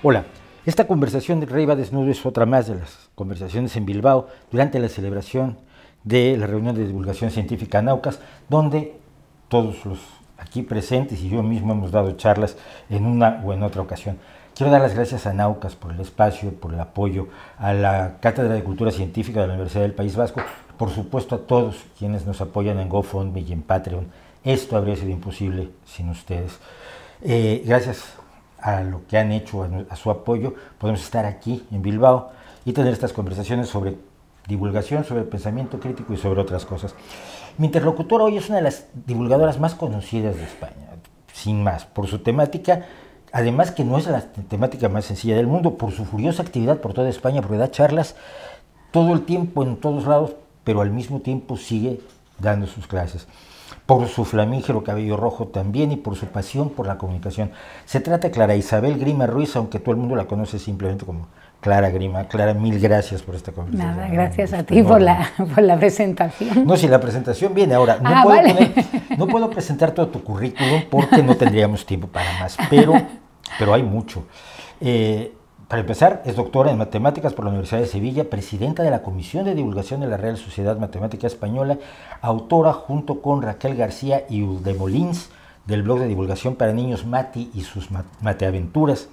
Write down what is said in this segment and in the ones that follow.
Hola, esta conversación de Rey va desnudo es otra más de las conversaciones en Bilbao durante la celebración de la reunión de divulgación científica Naucas, donde todos los aquí presentes y yo mismo hemos dado charlas en una o en otra ocasión. Quiero dar las gracias a Naucas por el espacio, por el apoyo, a la Cátedra de Cultura Científica de la Universidad del País Vasco, por supuesto a todos quienes nos apoyan en GoFundMe y en Patreon. Esto habría sido imposible sin ustedes. Eh, gracias a lo que han hecho, a, su apoyo, podemos estar aquí en Bilbao y tener estas conversaciones sobre divulgación, sobre pensamiento crítico y sobre otras cosas. Mi interlocutora hoy es una de las divulgadoras más conocidas de España, sin más, por su temática, además que no es la temática más sencilla del mundo, por su furiosa actividad por toda España, porque da charlas todo el tiempo en todos lados, pero al mismo tiempo sigue dando sus clases por su flamígero cabello rojo también y por su pasión por la comunicación. Se trata Clara Isabel Grima Ruiz, aunque todo el mundo la conoce simplemente como Clara Grima. Clara, mil gracias por esta conversación. Nada, gracias a ti por la, la, presentación. No, si la presentación viene ahora. No, ah, puedo no puedo presentar todo tu currículum porque no tendríamos tiempo para más, pero, pero hay mucho. Eh, para empezar, es doctora en matemáticas por la Universidad de Sevilla, presidenta de la Comisión de Divulgación de la Real Sociedad Matemática Española, autora junto con Raquel García y Uldemolins del blog de divulgación para niños Mati y sus mateaventuras.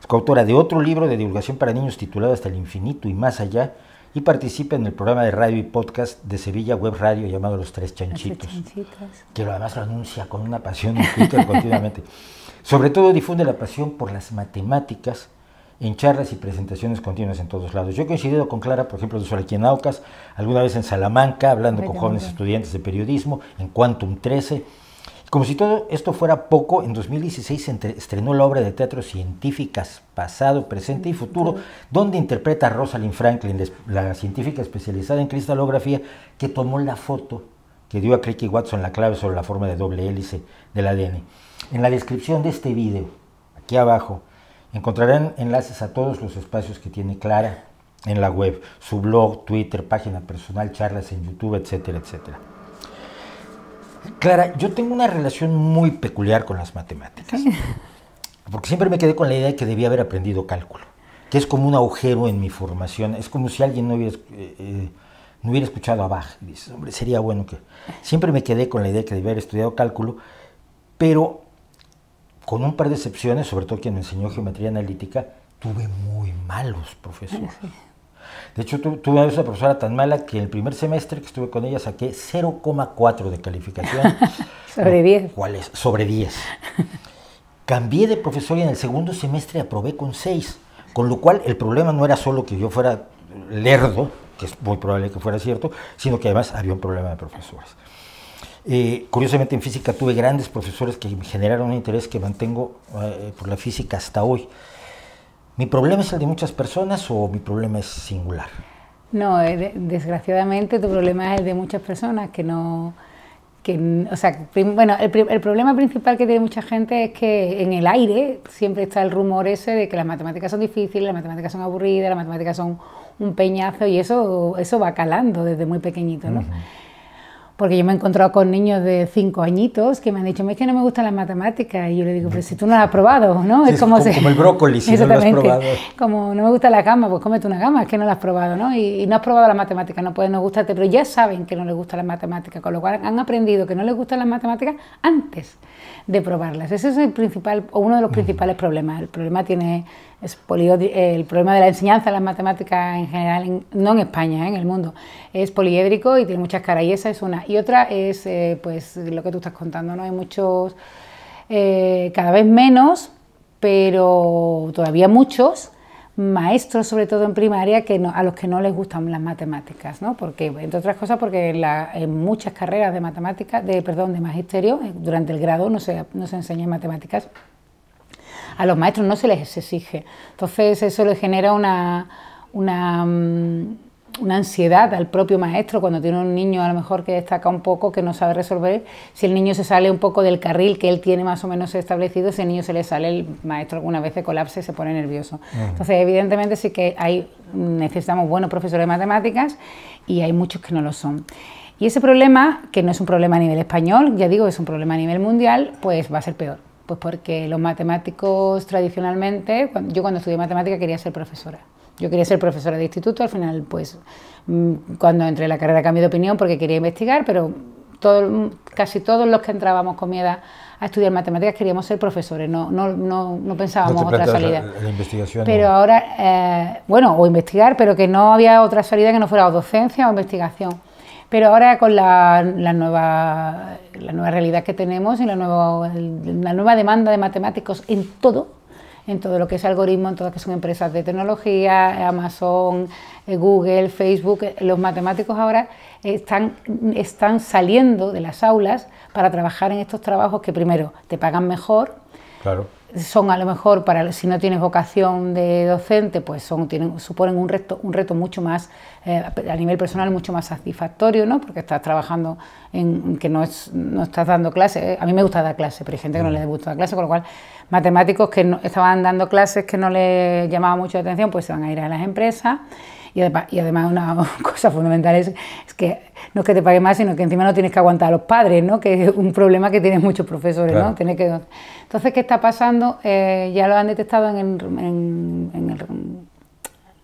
Es coautora de otro libro de divulgación para niños titulado Hasta el infinito y más allá y participa en el programa de radio y podcast de Sevilla Web Radio llamado Los Tres Chanchitos, que además lo anuncia con una pasión en Twitter continuamente. Sobre todo difunde la pasión por las matemáticas, en charlas y presentaciones continuas en todos lados. Yo he coincidido con Clara, por ejemplo, de aquí en Aucas, alguna vez en Salamanca, hablando con jóvenes estudiantes de periodismo, en Quantum 13. Como si todo esto fuera poco, en 2016 se estrenó la obra de teatro Científicas Pasado, Presente y Futuro, donde interpreta a Rosalind Franklin, la científica especializada en cristalografía, que tomó la foto que dio a Crick y Watson la clave sobre la forma de doble hélice del ADN. En la descripción de este video, aquí abajo, Encontrarán enlaces a todos los espacios que tiene Clara en la web, su blog, Twitter, página personal, charlas en YouTube, etcétera, etcétera. Clara, yo tengo una relación muy peculiar con las matemáticas, porque siempre me quedé con la idea de que debía haber aprendido cálculo, que es como un agujero en mi formación, es como si alguien no hubiera, eh, eh, no hubiera escuchado a Bach, hombre, sería bueno que... Siempre me quedé con la idea de que debía haber estudiado cálculo, pero con un par de excepciones, sobre todo quien me enseñó geometría analítica, tuve muy malos profesores. De hecho, tuve una profesora tan mala que el primer semestre que estuve con ella saqué 0,4 de calificación. sobre 10. ¿Cuál es? Sobre 10. Cambié de profesor y en el segundo semestre aprobé con 6. Con lo cual, el problema no era solo que yo fuera lerdo, que es muy probable que fuera cierto, sino que además había un problema de profesores. Eh, curiosamente en física tuve grandes profesores que me generaron un interés que mantengo eh, por la física hasta hoy. ¿Mi problema es el de muchas personas o mi problema es singular? No, eh, desgraciadamente tu problema es el de muchas personas que no... Que, o sea, bueno, el, problema principal que tiene mucha gente es que en el aire siempre está el rumor ese de que las matemáticas son difíciles, las matemáticas son aburridas, las matemáticas son un peñazo y eso, eso va calando desde muy pequeñito, ¿no? porque yo me he encontrado con niños de cinco añitos que me han dicho, es que no me gustan las matemáticas. Y yo le digo, pero pues si tú no las has probado, ¿no? es como, el brócoli, si no lo has probado. Como no me gusta la gama, pues cómete una gama, es que no la has probado, ¿no? Y, no has probado la matemática, no puedes no gustarte, pero ya saben que no les gusta la matemática con lo cual han aprendido que no les gustan las matemáticas antes de probarlas. Ese es el principal, uno de los principales problemas. El problema tiene es el problema de la enseñanza de las matemáticas en general, no en España, eh, en el mundo, es poliédrico y tiene muchas caras y esa es una. Y otra es eh, pues lo que tú estás contando, ¿no? Hay muchos, eh, cada vez menos, pero todavía muchos maestros, sobre todo en primaria, que a los que no les gustan las matemáticas, ¿no? Porque, entre otras cosas, porque en, muchas carreras de matemáticas, de, perdón, de magisterio, durante el grado no se, no se enseñan matemáticas a los maestros no se les exige. Entonces eso le genera una, mm, una, ansiedad al propio maestro cuando tiene un niño a lo mejor que destaca un poco, que no sabe resolver. Si el niño se sale un poco del carril que él tiene más o menos establecido, si el niño se le sale, el maestro alguna vez se colapsa y se pone nervioso. Entonces evidentemente sí que hay, necesitamos buenos profesores de matemáticas y hay muchos que no lo son. Y ese problema, que no es un problema a nivel español, ya digo, es un problema a nivel mundial, pues va a ser peor. Pues porque los matemáticos tradicionalmente, yo cuando estudié matemática quería ser profesora. Yo quería ser profesora de instituto, al final pues mm, cuando entré en la carrera cambié de opinión porque quería investigar, pero todo, mm, casi todos los que entrábamos con miedo a estudiar matemáticas queríamos ser profesores, no, no, no, no pensábamos otra salida. pero ahora, eh, bueno, o investigar, pero que no había otra salida que no fuera o docencia o investigación. Pero ahora con la, nueva, la nueva realidad que tenemos y la nueva, la nueva demanda de matemáticos en todo, en todo lo que es algoritmo, en todo lo que son empresas de tecnología, Amazon, eh, Google, Facebook, eh, los matemáticos ahora están, están saliendo de las aulas para trabajar en estos trabajos que primero te pagan mejor, claro son a lo mejor para si no tienes vocación de docente, pues son, tienen, suponen un reto, un reto mucho más eh, a nivel personal mucho más satisfactorio, ¿no? Porque estás trabajando en que no es, no estás dando clases. ¿eh? A mí me gusta dar clases, pero hay gente que no mm. le gusta dar clases, con lo cual matemáticos que estaban dando clases que no les llamaba mucho la atención, pues se van a ir a las empresas. Y, además una cosa fundamental es, que no es que te pague más, sino que encima no tienes que aguantar a los padres, ¿no? Que es un problema que tienen muchos profesores, ¿no? Tienes que... Entonces, ¿qué está pasando? Eh, ya lo han detectado en,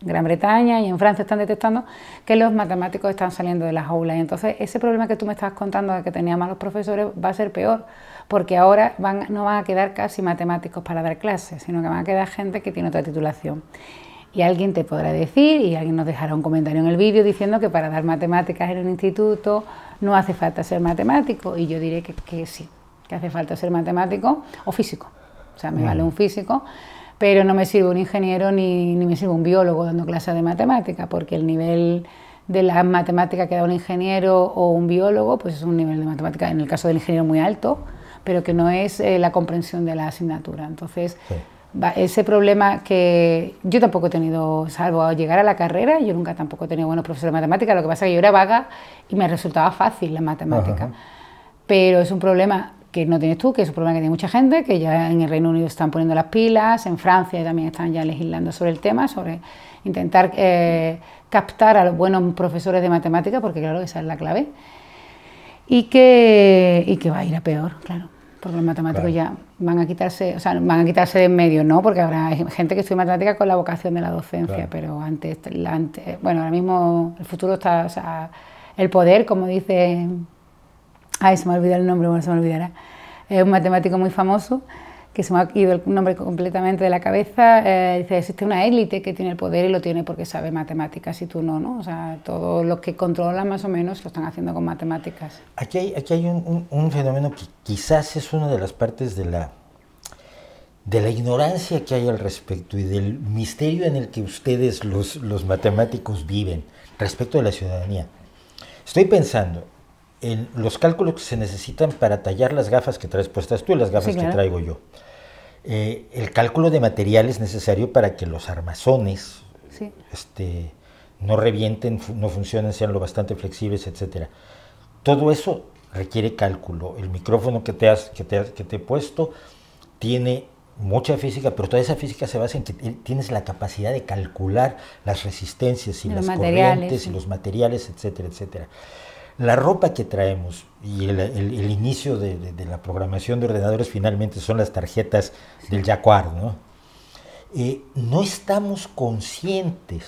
Gran Bretaña y en Francia están detectando que los matemáticos están saliendo de las aulas. Y entonces ese problema que tú me estabas contando de que tenían malos profesores va a ser peor, porque ahora van, no van a quedar casi matemáticos para dar clases, sino que van a quedar gente que tiene otra titulación. Y alguien te podrá decir, y alguien nos dejará un comentario en el vídeo diciendo que para dar matemáticas en un instituto no hace falta ser matemático. Y yo diré que, sí, que hace falta ser matemático o físico. O sea, me vale un físico, pero no me sirve un ingeniero ni, me sirve un biólogo dando clases de matemática, porque el nivel de la matemática que da un ingeniero o un biólogo, pues es un nivel de matemática, en el caso del ingeniero muy alto, pero que no es eh, la comprensión de la asignatura. Entonces, ese problema que yo tampoco he tenido, salvo llegar a la carrera, yo nunca tampoco he tenido buenos profesores de matemáticas, lo que pasa es que yo era vaga y me resultaba fácil la matemática. Pero es un problema que no tienes tú, que es un problema que tiene mucha gente, que ya en el Reino Unido están poniendo las pilas, en Francia también están ya legislando sobre el tema, sobre intentar eh, captar a los buenos profesores de matemáticas, porque claro, esa es la clave, y que, y que va a ir a peor, claro, porque los matemáticos ya van a quitarse, o sea, van a quitarse de en medio, ¿no? Porque hay gente que estudia matemática con la vocación de la docencia, pero antes, bueno, ahora mismo el futuro está, o sea, el poder, como dice, ay, se me olvidó el nombre, bueno, se me olvidará, es un matemático muy famoso, que se me ha ido el nombre completamente de la cabeza, eh, dice, existe una élite que tiene el poder y lo tiene porque sabe matemáticas y tú no, ¿no? O sea, todos los que controlan más o menos lo están haciendo con matemáticas. Aquí hay, aquí hay un, fenómeno que quizás es una de las partes de la, de la ignorancia que hay al respecto y del misterio en el que ustedes los, los matemáticos viven respecto de la ciudadanía. Estoy pensando en los cálculos que se necesitan para tallar las gafas que traes puestas tú y las gafas que traigo yo. Eh, el cálculo de material es necesario para que los armazones este, no revienten, no funcionen, sean lo bastante flexibles, etcétera. Todo eso requiere cálculo. El micrófono que te, has, que te, he puesto tiene mucha física, pero toda esa física se basa en que tienes la capacidad de calcular las resistencias y los las corrientes y los materiales, etcétera, etcétera. La ropa que traemos y el, inicio de, la programación de ordenadores finalmente son las tarjetas del Jaguar, ¿no? Eh, no estamos conscientes.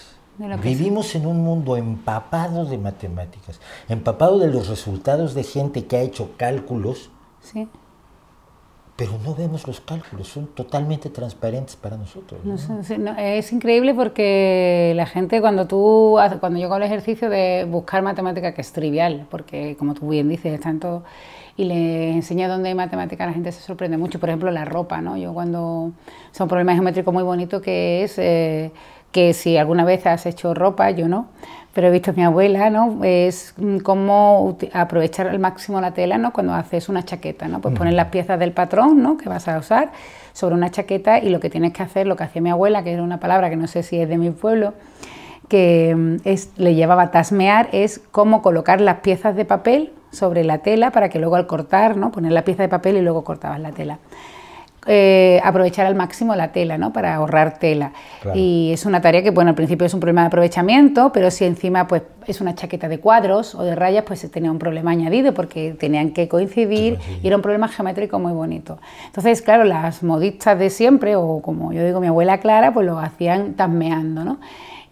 Vivimos en un mundo empapado de matemáticas, empapado de los resultados de gente que ha hecho cálculos sí pero no vemos los cálculos, son totalmente transparentes para nosotros. es increíble porque la gente cuando tú, cuando yo hago el ejercicio de buscar matemática, que es trivial, porque como tú bien dices, están todos, y le enseña dónde hay matemática, la gente se sorprende mucho, por ejemplo, la ropa, ¿no? Yo cuando, son problemas geométricos muy bonito que es, eh, que si alguna vez has hecho ropa, yo no, pero he visto a mi abuela, ¿no? Es mm, cómo aprovechar al máximo la tela, ¿no? Cuando haces una chaqueta, ¿no? Pues pones las piezas del patrón, ¿no? Que vas a usar sobre una chaqueta y lo que tienes que hacer, lo que hacía mi abuela, que era una palabra que no sé si es de mi pueblo, que mm, es, le llevaba a tasmear, es cómo colocar las piezas de papel sobre la tela para que luego al cortar, ¿no? Poner la pieza de papel y luego cortabas la tela. Eh, aprovechar al máximo la tela, ¿no? Para ahorrar tela. Y es una tarea que, bueno, al principio es un problema de aprovechamiento, pero si encima pues es una chaqueta de cuadros o de rayas, pues se tenía un problema añadido porque tenían que coincidir y era un problema geométrico muy bonito. Entonces, claro, las modistas de siempre, o como yo digo mi abuela Clara, pues lo hacían tasmeando, ¿no?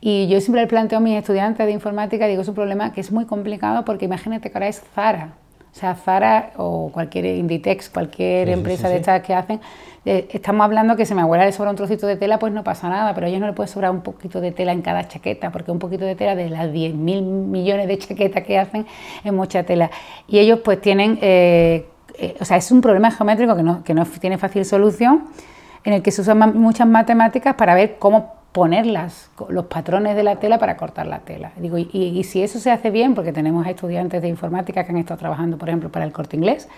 Y yo siempre le planteo a mis estudiantes de informática, digo, es un problema que es muy complicado porque imagínate que ahora es Zara. O sea, Zara o cualquier Inditex, cualquier empresa de estas que hacen, estamos hablando que si me mi abuela le sobra un trocito de tela, pues no pasa nada, pero a ellos no le puede sobrar un poquito de tela en cada chaqueta, porque un poquito de tela de las 10.000 millones de chaquetas que hacen es mucha tela. Y ellos pues tienen, eh, eh, o sea, es un problema geométrico que no tiene fácil solución, en el que se usan muchas matemáticas para ver cómo ponerlas, los patrones de la tela para cortar la tela. Digo, y, y, si eso se hace bien, porque tenemos estudiantes de informática que han estado trabajando, por ejemplo, para el corte inglés,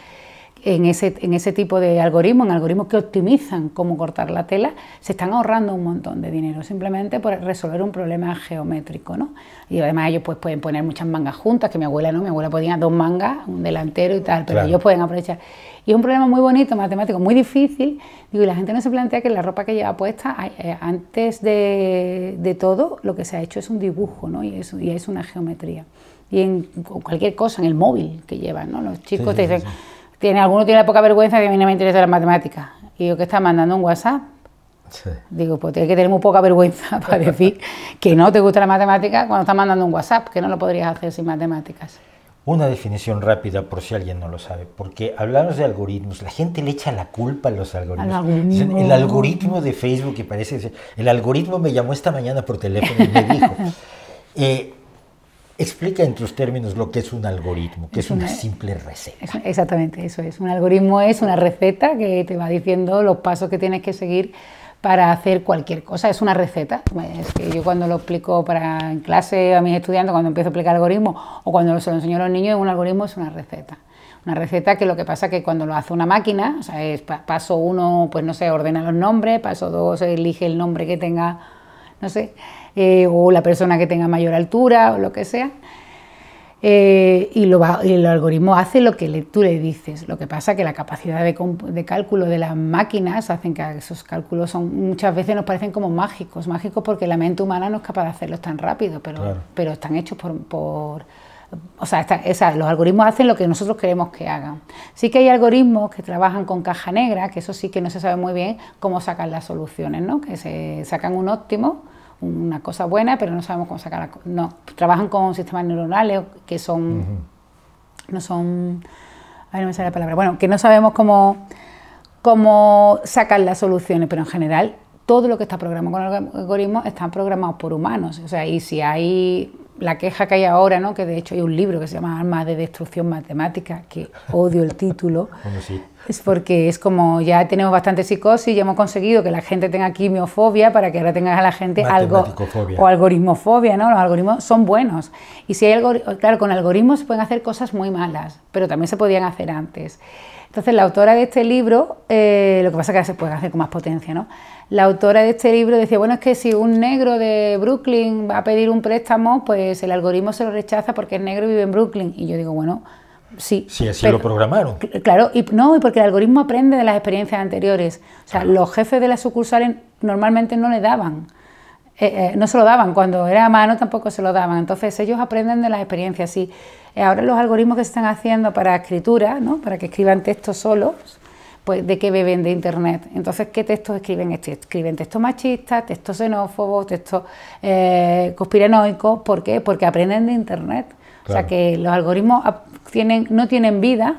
en ese, en ese tipo de algoritmos, en algoritmos que optimizan cómo cortar la tela, se están ahorrando un montón de dinero simplemente por resolver un problema geométrico. ¿no? Y además ellos pues, pueden poner muchas mangas juntas, que mi abuela no, mi abuela ponía dos mangas, un delantero y tal, pero ellos pueden aprovechar. Y es un problema muy bonito, matemático, muy difícil. Digo, y la gente no se plantea que la ropa que lleva puesta, eh, antes de, todo, lo que se ha hecho es un dibujo, ¿no? Y es, y es una geometría. Y en cualquier cosa, en el móvil que llevan, ¿no? Los chicos te dicen, tiene, alguno tiene poca vergüenza que a mí no me interesa la matemática. Y yo que está mandando un WhatsApp. Digo, pues hay que tener muy poca vergüenza para decir que no te gusta la matemática cuando estás mandando un WhatsApp, que no lo podrías hacer sin matemáticas. Una definición rápida por si alguien no lo sabe, porque hablamos de algoritmos, la gente le echa la culpa a los algoritmos. El algoritmo de Facebook, que parece, el algoritmo me llamó esta mañana por teléfono y me dijo, eh, explica en tus términos lo que es un algoritmo, que es, una, una, simple receta. Exactamente, eso es. Un algoritmo es una receta que te va diciendo los pasos que tienes que seguir para hacer cualquier cosa, es una receta. Es que yo cuando lo explico para en clase a mis estudiantes, cuando empiezo a explicar algoritmos o cuando se lo enseño a los niños, un algoritmo es una receta. Una receta que lo que pasa es que cuando lo hace una máquina, o sea, es paso uno, pues no sé, ordena los nombres, paso dos, elige el nombre que tenga, no sé, eh, o la persona que tenga mayor altura o lo que sea. Eh, y, lo, y, el algoritmo hace lo que le, tú le dices. Lo que pasa es que la capacidad de, cálculo de las máquinas hacen que esos cálculos son muchas veces nos parecen como mágicos, mágicos porque la mente humana no es capaz de hacerlos tan rápido, pero, están hechos por, por o sea, los algoritmos hacen lo que nosotros queremos que hagan. Sí que hay algoritmos que trabajan con caja negra, que eso sí que no se sabe muy bien cómo sacan las soluciones, ¿no? Que se sacan un óptimo una cosa buena, pero no sabemos cómo sacar No, trabajan con sistemas neuronales que son, no son, A ver, no me sale la palabra, bueno, que no sabemos cómo, cómo sacar las soluciones, pero en general todo lo que está programado con algoritmos está programado por humanos. O sea, y si hay la queja que hay ahora, ¿no? que de hecho hay un libro que se llama Armas de Destrucción Matemática, que odio el título, es porque es como ya tenemos bastante psicosis, y hemos conseguido que la gente tenga quimiofobia para que ahora tengas a la gente algo o algoritmofobia, ¿no? Los algoritmos son buenos. Y si hay algo, claro, con algoritmos se pueden hacer cosas muy malas, pero también se podían hacer antes. Entonces la autora de este libro, eh, lo que pasa es que ahora se puede hacer con más potencia, ¿no? la autora de este libro decía, bueno, es que si un negro de Brooklyn va a pedir un préstamo, pues el algoritmo se lo rechaza porque es negro vive en Brooklyn. Y yo digo, bueno, sí. sí así lo programaron. Claro, y no, porque el algoritmo aprende de las experiencias anteriores. O sea, los jefes de las sucursales normalmente no le daban. Eh, eh, no se lo daban, cuando era a mano tampoco se lo daban. Entonces ellos aprenden de las experiencias. Y eh, ahora los algoritmos que se están haciendo para escritura, ¿no? para que escriban textos solos, pues, de qué beben de Internet. Entonces, ¿qué textos escriben? Este? Escriben textos machistas, textos xenófobos, textos eh, conspiranoicos. ¿Por qué? Porque aprenden de Internet. O sea que los algoritmos tienen, no tienen vida,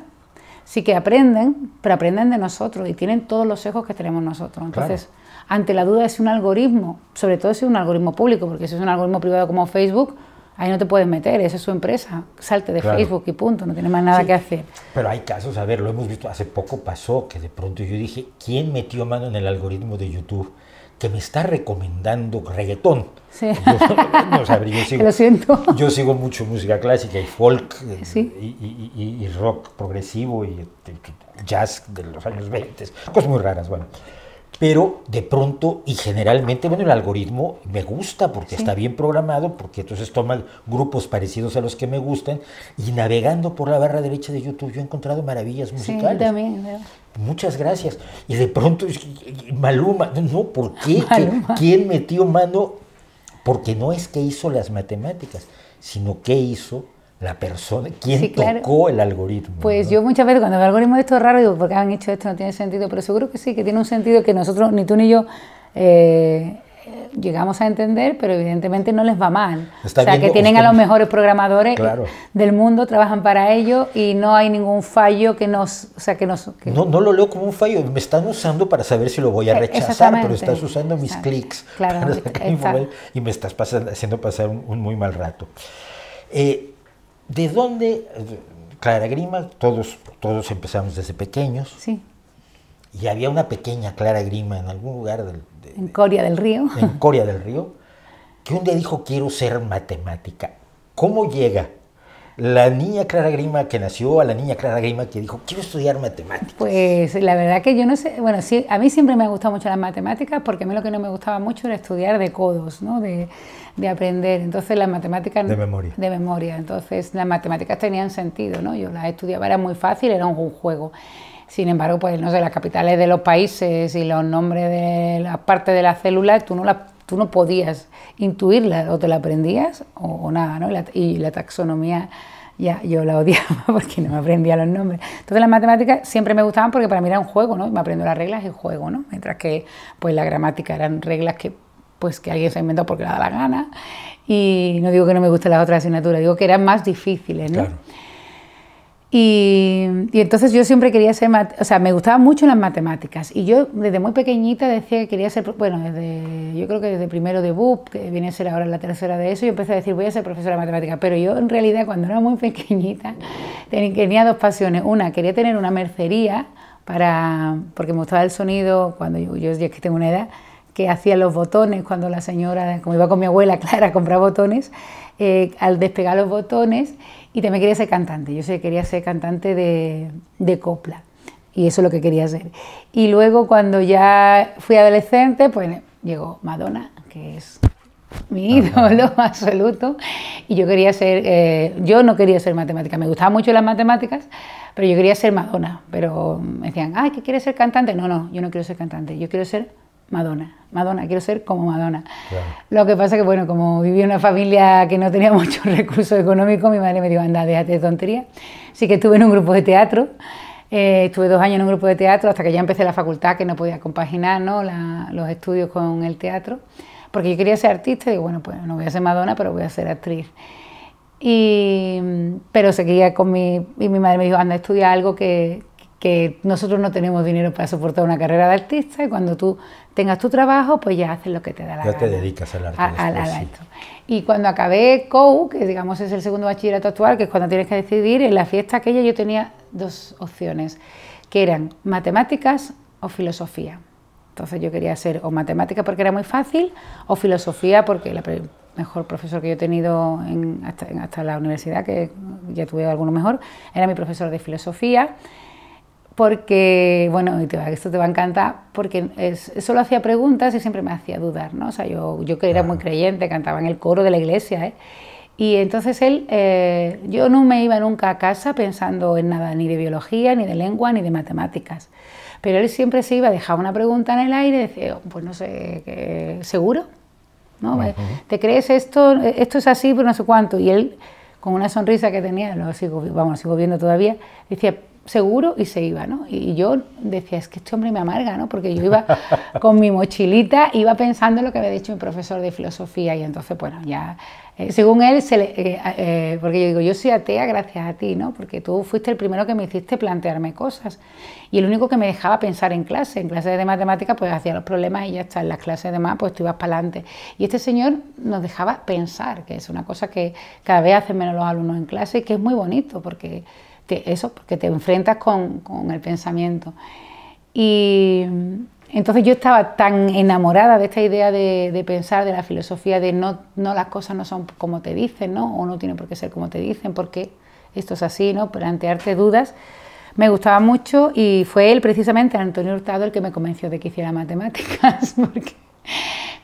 sí que aprenden, pero aprenden de nosotros y tienen todos los sesgos que tenemos nosotros. Entonces, ante la duda de si un algoritmo, sobre todo si es un algoritmo público, porque si es un algoritmo privado como Facebook, Ahí no te puedes meter, esa es su empresa. Salte de Facebook y punto, no tiene más nada que hacer. Pero hay casos, a ver, lo hemos visto, hace poco pasó que de pronto yo dije, ¿quién metió mano en el algoritmo de YouTube? que me está recomendando reggaetón. Sí. Pues yo, sigo, Lo siento. Yo sigo mucho música clásica y folk eh, y, rock progresivo y jazz de los años 20, cosas muy raras, bueno pero de pronto y generalmente, bueno, el algoritmo me gusta porque está bien programado, porque entonces toma grupos parecidos a los que me gustan y navegando por la barra derecha de YouTube yo he encontrado maravillas musicales. Sí, también. Muchas gracias. Y de pronto, Maluma, no, ¿por qué? ¿Quién metió mano? Porque no es que hizo las matemáticas, sino que hizo la persona, quién tocó el algoritmo. Pues yo muchas veces cuando el algoritmo de esto es raro, digo, ¿por qué han hecho esto? No tiene sentido, pero seguro que sí, que tiene un sentido que nosotros, ni tú ni yo, eh, llegamos a entender, pero evidentemente no les va mal. o sea, que tienen a los mejores programadores del mundo, trabajan para ello y no hay ningún fallo que nos... O sea, que nos no, no lo leo como un fallo, me están usando para saber si lo voy a eh, rechazar, pero estás usando mis clics claro, y me estás pasando, haciendo pasar un, un muy mal rato. Eh, ¿De dónde, Clara Grima, todos, todos empezamos desde pequeños? Sí. Y había una pequeña Clara Grima en algún lugar del... en Coria del Río. En Coria del Río, que un día dijo, quiero ser matemática. ¿Cómo llega la niña Clara Grima que nació a la niña Clara Grima que dijo, quiero estudiar matemáticas? Pues la verdad que yo no sé, bueno, a mí siempre me ha gustado mucho las matemáticas porque a mí lo que no me gustaba mucho era estudiar de codos, ¿no? De, de aprender. Entonces las matemáticas... De memoria. De memoria. Entonces las matemáticas tenían sentido, ¿no? Yo las estudiaba, era muy fácil, era un juego. Sin embargo, pues no sé, las capitales de los países y los nombres de las partes de las células, tú no las tú no podías intuirla o te la aprendías o, nada, ¿no? Y la, taxonomía ya yo la odiaba porque no me aprendía los nombres. Entonces las matemáticas siempre me gustaban porque para mí era un juego, ¿no? Me aprendo las reglas y juego, ¿no? Mientras que pues la gramática eran reglas que pues que alguien se ha inventado porque le da la gana y no digo que no me gusten las otras asignaturas, digo que eran más difíciles, ¿no? Y, entonces yo siempre quería ser, o sea, me gustaban mucho las matemáticas. Y yo desde muy pequeñita decía que quería ser, bueno, desde, yo creo que desde primero de BUP, que viene a ser ahora la tercera de eso, yo empecé a decir, voy a ser profesora de matemáticas. Pero yo en realidad cuando era muy pequeñita tenía dos pasiones. Una, quería tener una mercería para, porque me gustaba el sonido, cuando yo, es yo que tengo una edad, que hacía los botones cuando la señora, como iba con mi abuela Clara a comprar botones, eh, al despegar los botones y también quería ser cantante. Yo sé quería ser cantante de, copla y eso es lo que quería ser... Y luego cuando ya fui adolescente, pues llegó Madonna, que es mi ídolo absoluto, y yo quería ser, eh, yo no quería ser matemática, me gustaban mucho las matemáticas, pero yo quería ser Madonna, pero mm, me decían, ay, ¿qué quieres ser cantante? No, no, yo no quiero ser cantante, yo quiero ser Madonna. Madonna, quiero ser como Madonna. Lo que pasa que, bueno, como vivía en una familia que no tenía muchos recursos económicos, mi madre me dijo, anda, déjate de tontería. Así que estuve en un grupo de teatro, eh, estuve dos años en un grupo de teatro hasta que ya empecé la facultad, que no podía compaginar los estudios con el teatro, porque yo quería ser artista y digo, bueno, pues no voy a ser Madonna, pero voy a ser actriz. Y, mm, pero seguía con mi, y mi madre me dijo, anda, estudia algo que, que nosotros no tenemos dinero para soportar una carrera de artista y cuando tú tengas tu trabajo, pues ya haces lo que te da la ya te dedicas al arte. A, después, al, Y cuando acabé COU, que digamos es el segundo bachillerato actual, que es cuando tienes que decidir, en la fiesta aquella yo tenía dos opciones, que eran matemáticas o filosofía. Entonces yo quería hacer o matemáticas porque era muy fácil, o filosofía porque la mejor profesor que yo he tenido hasta, hasta la universidad, que ya tuve alguno mejor, era mi profesor de filosofía porque, bueno, esto te va a encantar, porque solo hacía preguntas y siempre me hacía dudar, ¿no? O sea, yo, yo que era muy creyente, cantaba en el coro de la iglesia, ¿eh? Y entonces él, eh, yo no me iba nunca a casa pensando en nada, ni de biología, ni de lengua, ni de matemáticas. Pero él siempre se iba, dejaba una pregunta en el aire y decía, oh, pues no sé, ¿seguro? ¿No? ¿Te crees esto? Esto es así, pero no sé cuánto. Y él, con una sonrisa que tenía, lo sigo, vamos, sigo viendo todavía, decía, seguro y se iba, ¿no? Y yo decía, es que este hombre me amarga, ¿no? Porque yo iba con mi mochilita, iba pensando en lo que había dicho mi profesor de filosofía y entonces, bueno, ya, eh, según él, se le, eh, eh, porque yo digo, yo soy atea gracias a ti, ¿no? Porque tú fuiste el primero que me hiciste plantearme cosas y el único que me dejaba pensar en clase, en clases de matemáticas, pues hacía los problemas y ya está, en las clases de más, pues tú ibas para adelante. Y este señor nos dejaba pensar, que es una cosa que cada vez hacen menos los alumnos en clase y que es muy bonito porque eso, porque te enfrentas con, con el pensamiento. Y entonces yo estaba tan enamorada de esta idea de, pensar, de la filosofía de no, no, las cosas no son como te dicen, ¿no? O no tiene por qué ser como te dicen, porque esto es así, ¿no? Plantearte dudas. Me gustaba mucho y fue él, precisamente, Antonio Hurtado, el que me convenció de que hiciera matemáticas, porque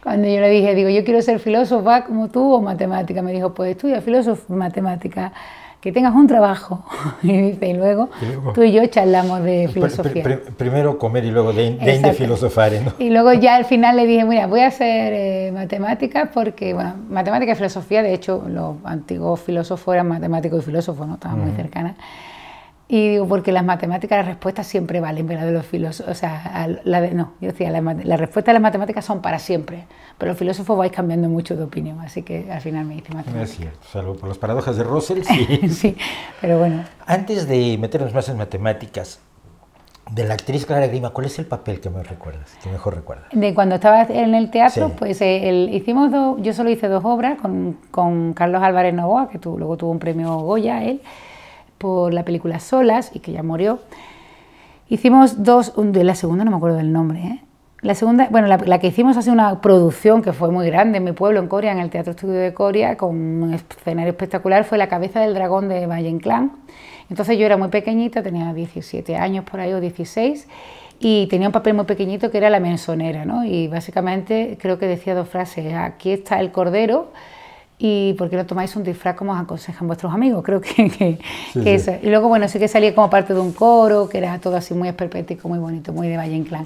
cuando yo le dije, digo, yo quiero ser filósofa como tú o matemática, me dijo, pues estudia filósofo, matemática que tengas un trabajo. y luego, tú y yo charlamos de filosofía. primero comer y luego de, filosofar. ¿eh? Y luego ya al final le dije, mira, voy a hacer eh, matemáticas porque, bueno, matemáticas y filosofía, de hecho, los antiguos filósofos eran matemáticos y filósofos, ¿no? Estaban muy cercanas. Y digo, porque las matemáticas, las respuestas siempre valen, pero de los filósofos, o sea, la no, yo decía, las respuestas de las matemáticas son para siempre, pero los filósofos vais cambiando mucho de opinión, así que al final me hice matemáticas. Es cierto, salvo por las paradojas de Russell, sí. sí, pero bueno. Antes de meternos más en matemáticas, de la actriz Clara Grima, ¿cuál es el papel que recuerdas, mejor recuerdas? De cuando estaba en el teatro, pues eh, hicimos dos, yo solo hice dos obras con, con Carlos Álvarez Novoa, que luego tuvo un premio Goya, él por la película Solas y que ya murió. Hicimos dos, la segunda no me acuerdo del nombre, ¿eh? La segunda, bueno, la, que hicimos hace una producción que fue muy grande en mi pueblo, en Corea, en el Teatro Estudio de Corea, con un escenario espectacular, fue La cabeza del dragón de Valle Inclán. Entonces yo era muy pequeñita, tenía 17 años por ahí o 16, y tenía un papel muy pequeñito que era la mensonera, ¿no? Y básicamente creo que decía dos frases, aquí está el cordero, y por qué lo tomáis un disfraz como os aconsejan vuestros amigos, creo que, eso. Y luego, bueno, sí que salía como parte de un coro, que era todo así muy esperpético, muy bonito, muy de Valle Inclán.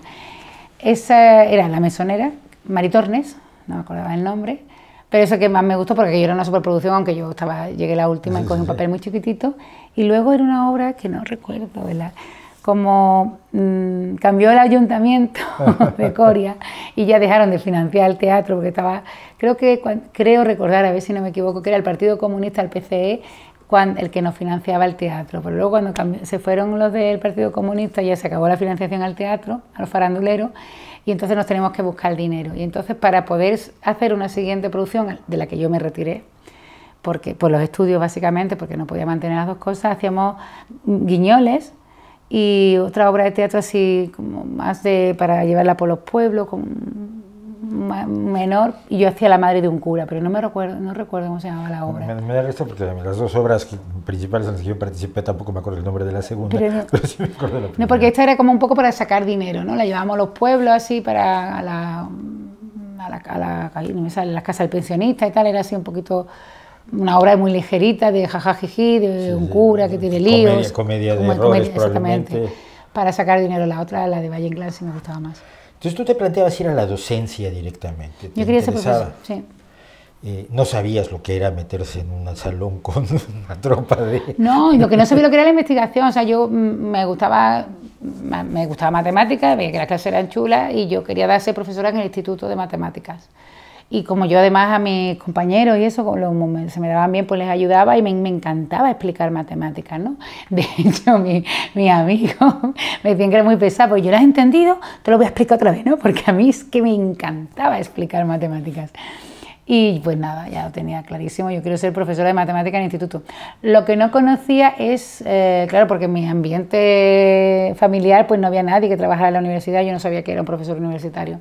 Esa era la mesonera, Maritornes, no me acordaba el nombre, pero eso que más me gustó porque yo era una superproducción, aunque yo estaba, llegué la última y cogí un papel muy chiquitito. Y luego era una obra que no recuerdo, ¿verdad? como mm, cambió el ayuntamiento de Coria y ya dejaron de financiar el teatro porque estaba, creo que creo recordar, a ver si no me equivoco, que era el Partido Comunista, el PCE, el que nos financiaba el teatro. Pero luego cuando se fueron los del Partido Comunista ya se acabó la financiación al teatro, a los faranduleros, y entonces nos tenemos que buscar el dinero. Y entonces para poder hacer una siguiente producción, de la que yo me retiré, porque por pues los estudios básicamente, porque no podía mantener las dos cosas, hacíamos mm, guiñoles y otra obra de teatro así como más de para llevarla por los pueblos con menor y yo hacía la madre de un cura pero no me recuerdo no recuerdo cómo se llamaba la obra me, da risa porque las dos obras principales en las que yo participé tampoco me acuerdo el nombre de la segunda no, porque esta era como un poco para sacar dinero no la llevábamos a los pueblos así para a la a la, a las casas del pensionista y tal era así un poquito una obra muy ligerita de jajajiji, de un cura que tiene líos. Comedia, comedia de errores, probablemente. Para sacar dinero. La otra, la de Valle Inclán, me gustaba más. Entonces tú te planteabas ir a la docencia directamente. Yo quería ser profesor, sí. Eh, no sabías lo que era meterse en un salón con una tropa de... No, y lo que no sabía lo que era la investigación, o sea, yo mm, me gustaba, me gustaba matemáticas, veía que las clases eran chulas y yo quería darse profesora en el Instituto de Matemáticas. Y como yo además a mis compañeros y eso, como se me daban bien, pues les ayudaba y me, encantaba explicar matemáticas, ¿no? De hecho, mi amigo me decían que era muy pesado, pues yo lo he entendido, te lo voy a explicar otra vez, ¿no? Porque a mí es que me encantaba explicar matemáticas. Y pues nada, ya lo tenía clarísimo, yo quiero ser profesora de matemáticas en instituto. Lo que no conocía es, eh, claro, porque en mi ambiente familiar pues no había nadie que trabajara en la universidad, yo no sabía que era un profesor universitario.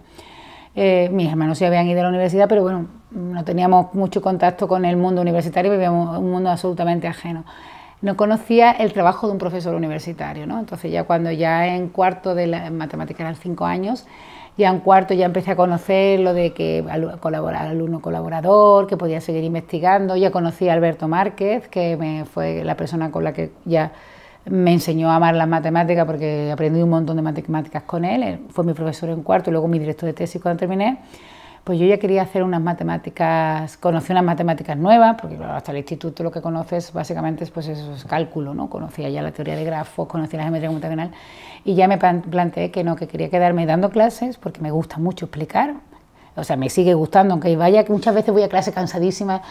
Eh, mis hermanos ya habían ido a la universidad, pero bueno, no teníamos mucho contacto con el mundo universitario, vivíamos un mundo absolutamente ajeno. No conocía el trabajo de un profesor universitario, ¿no? Entonces ya cuando ya en cuarto de la, matemáticas eran cinco años, ya en cuarto ya empecé a conocer lo de que colaborar, alumno colaborador, que podía seguir investigando, ya conocí a Alberto Márquez, que me fue la persona con la que ya me enseñó a amar las matemáticas porque aprendí un montón de matemáticas con él, fue mi profesor en cuarto y luego mi director de tesis cuando terminé, pues yo ya quería hacer unas matemáticas, conocí unas matemáticas nuevas, porque hasta el instituto lo que conoces básicamente es pues eso, cálculo, ¿no? Conocía ya la teoría de grafos, conocía la geometría computacional y ya me planteé que no, que quería quedarme dando clases porque me gusta mucho explicar, o sea, me sigue gustando, aunque vaya que muchas veces voy a clase cansadísima,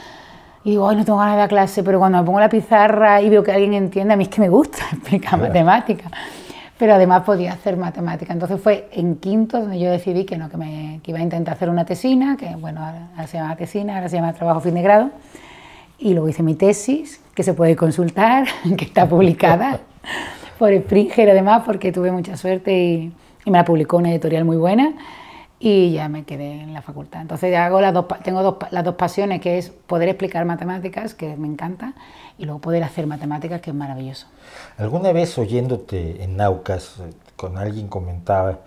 y digo, no tengo ganas de la clase, pero cuando me pongo la pizarra y veo que alguien entiende, a mí es que me gusta explicar matemática. Pero además podía hacer matemática. Entonces fue en quinto donde yo decidí que no, que, me, que iba a intentar hacer una tesina, que bueno, ahora se llama tesina, ahora se llama trabajo fin de grado. Y luego hice mi tesis, que se puede consultar, que está publicada por Springer además, porque tuve mucha suerte y, y me la publicó una editorial muy buena y ya me quedé en la facultad. Entonces ya hago las dos, tengo las dos pasiones, que es poder explicar matemáticas, que me encanta, y luego poder hacer matemáticas, que es maravilloso. Alguna vez oyéndote en Naucas, con alguien comentaba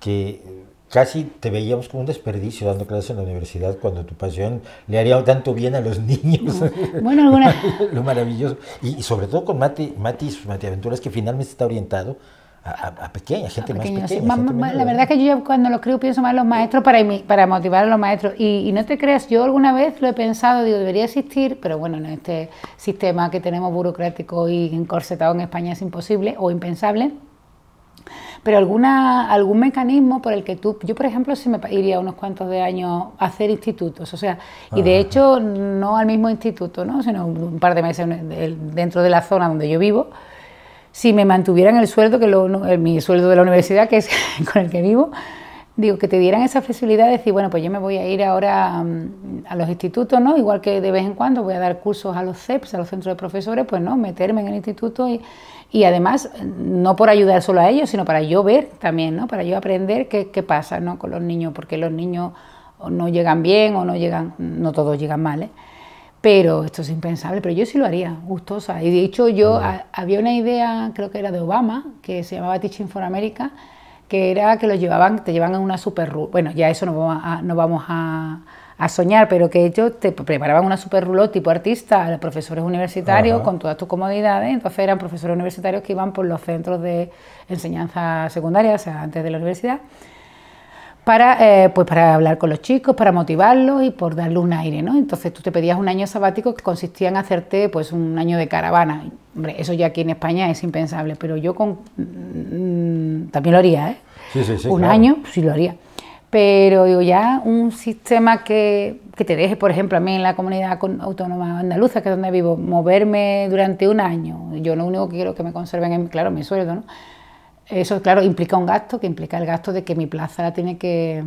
que casi te veíamos como un desperdicio dando clases en la universidad cuando tu pasión le haría tanto bien a los niños. Bueno, Lo maravilloso. Y, sobre todo con Mati, Mati Aventuras, que finalmente está orientado a, a, pequeña, gente más pequeña. la verdad es que yo cuando lo creo pienso más en los maestros para, motivar a los maestros. Y, no te creas, yo alguna vez lo he pensado, digo, debería existir, pero bueno, en este sistema que tenemos burocrático y encorsetado en España es imposible o impensable. Pero alguna, algún mecanismo por el que tú, yo por ejemplo, si me iría unos cuantos de años a hacer institutos, o sea, y de ah. hecho no al mismo instituto, ¿no? sino un par de meses dentro de la zona donde yo vivo, si me mantuvieran el sueldo, que mi sueldo de la universidad, que es con el que vivo, digo, que te dieran esa flexibilidad de decir, bueno, pues yo me voy a ir ahora mm, a, los institutos, ¿no? Igual que de vez en cuando voy a dar cursos a los CEPs, a los centros de profesores, pues no, meterme en el instituto y, además, no por ayudar solo a ellos, sino para yo ver también, ¿no? Para yo aprender qué, qué pasa, ¿no? Con los niños, porque los niños no llegan bien o no llegan, no todos llegan mal, ¿eh? Pero esto es impensable, pero yo sí lo haría, gustosa. Y de hecho yo había una idea, creo que era de Obama, que se llamaba Teaching for America, que era que los llevaban, te llevan a una super bueno, ya eso no vamos a, soñar, pero que ellos te preparaban una super rulo tipo artista a los profesores universitarios con todas tus comodidades, entonces eran profesores universitarios que iban por los centros de enseñanza secundaria, o sea, antes de la universidad, para, eh, pues para hablar con los chicos, para motivarlos y por darle un aire, ¿no? Entonces tú te pedías un año sabático que consistía en hacerte pues un año de caravana. Hombre, eso ya aquí en España es impensable, pero yo con mm, también lo haría, ¿eh? Sí, sí, sí, un año, sí lo haría. Pero digo, ya un sistema que, que te deje, por ejemplo, a mí en la comunidad autónoma andaluza, que es donde vivo, moverme durante un año. Yo lo único que quiero que me conserven, en, claro, mi sueldo, ¿no? Eso, claro, implica un gasto, que implica el gasto de que mi plaza la tiene que...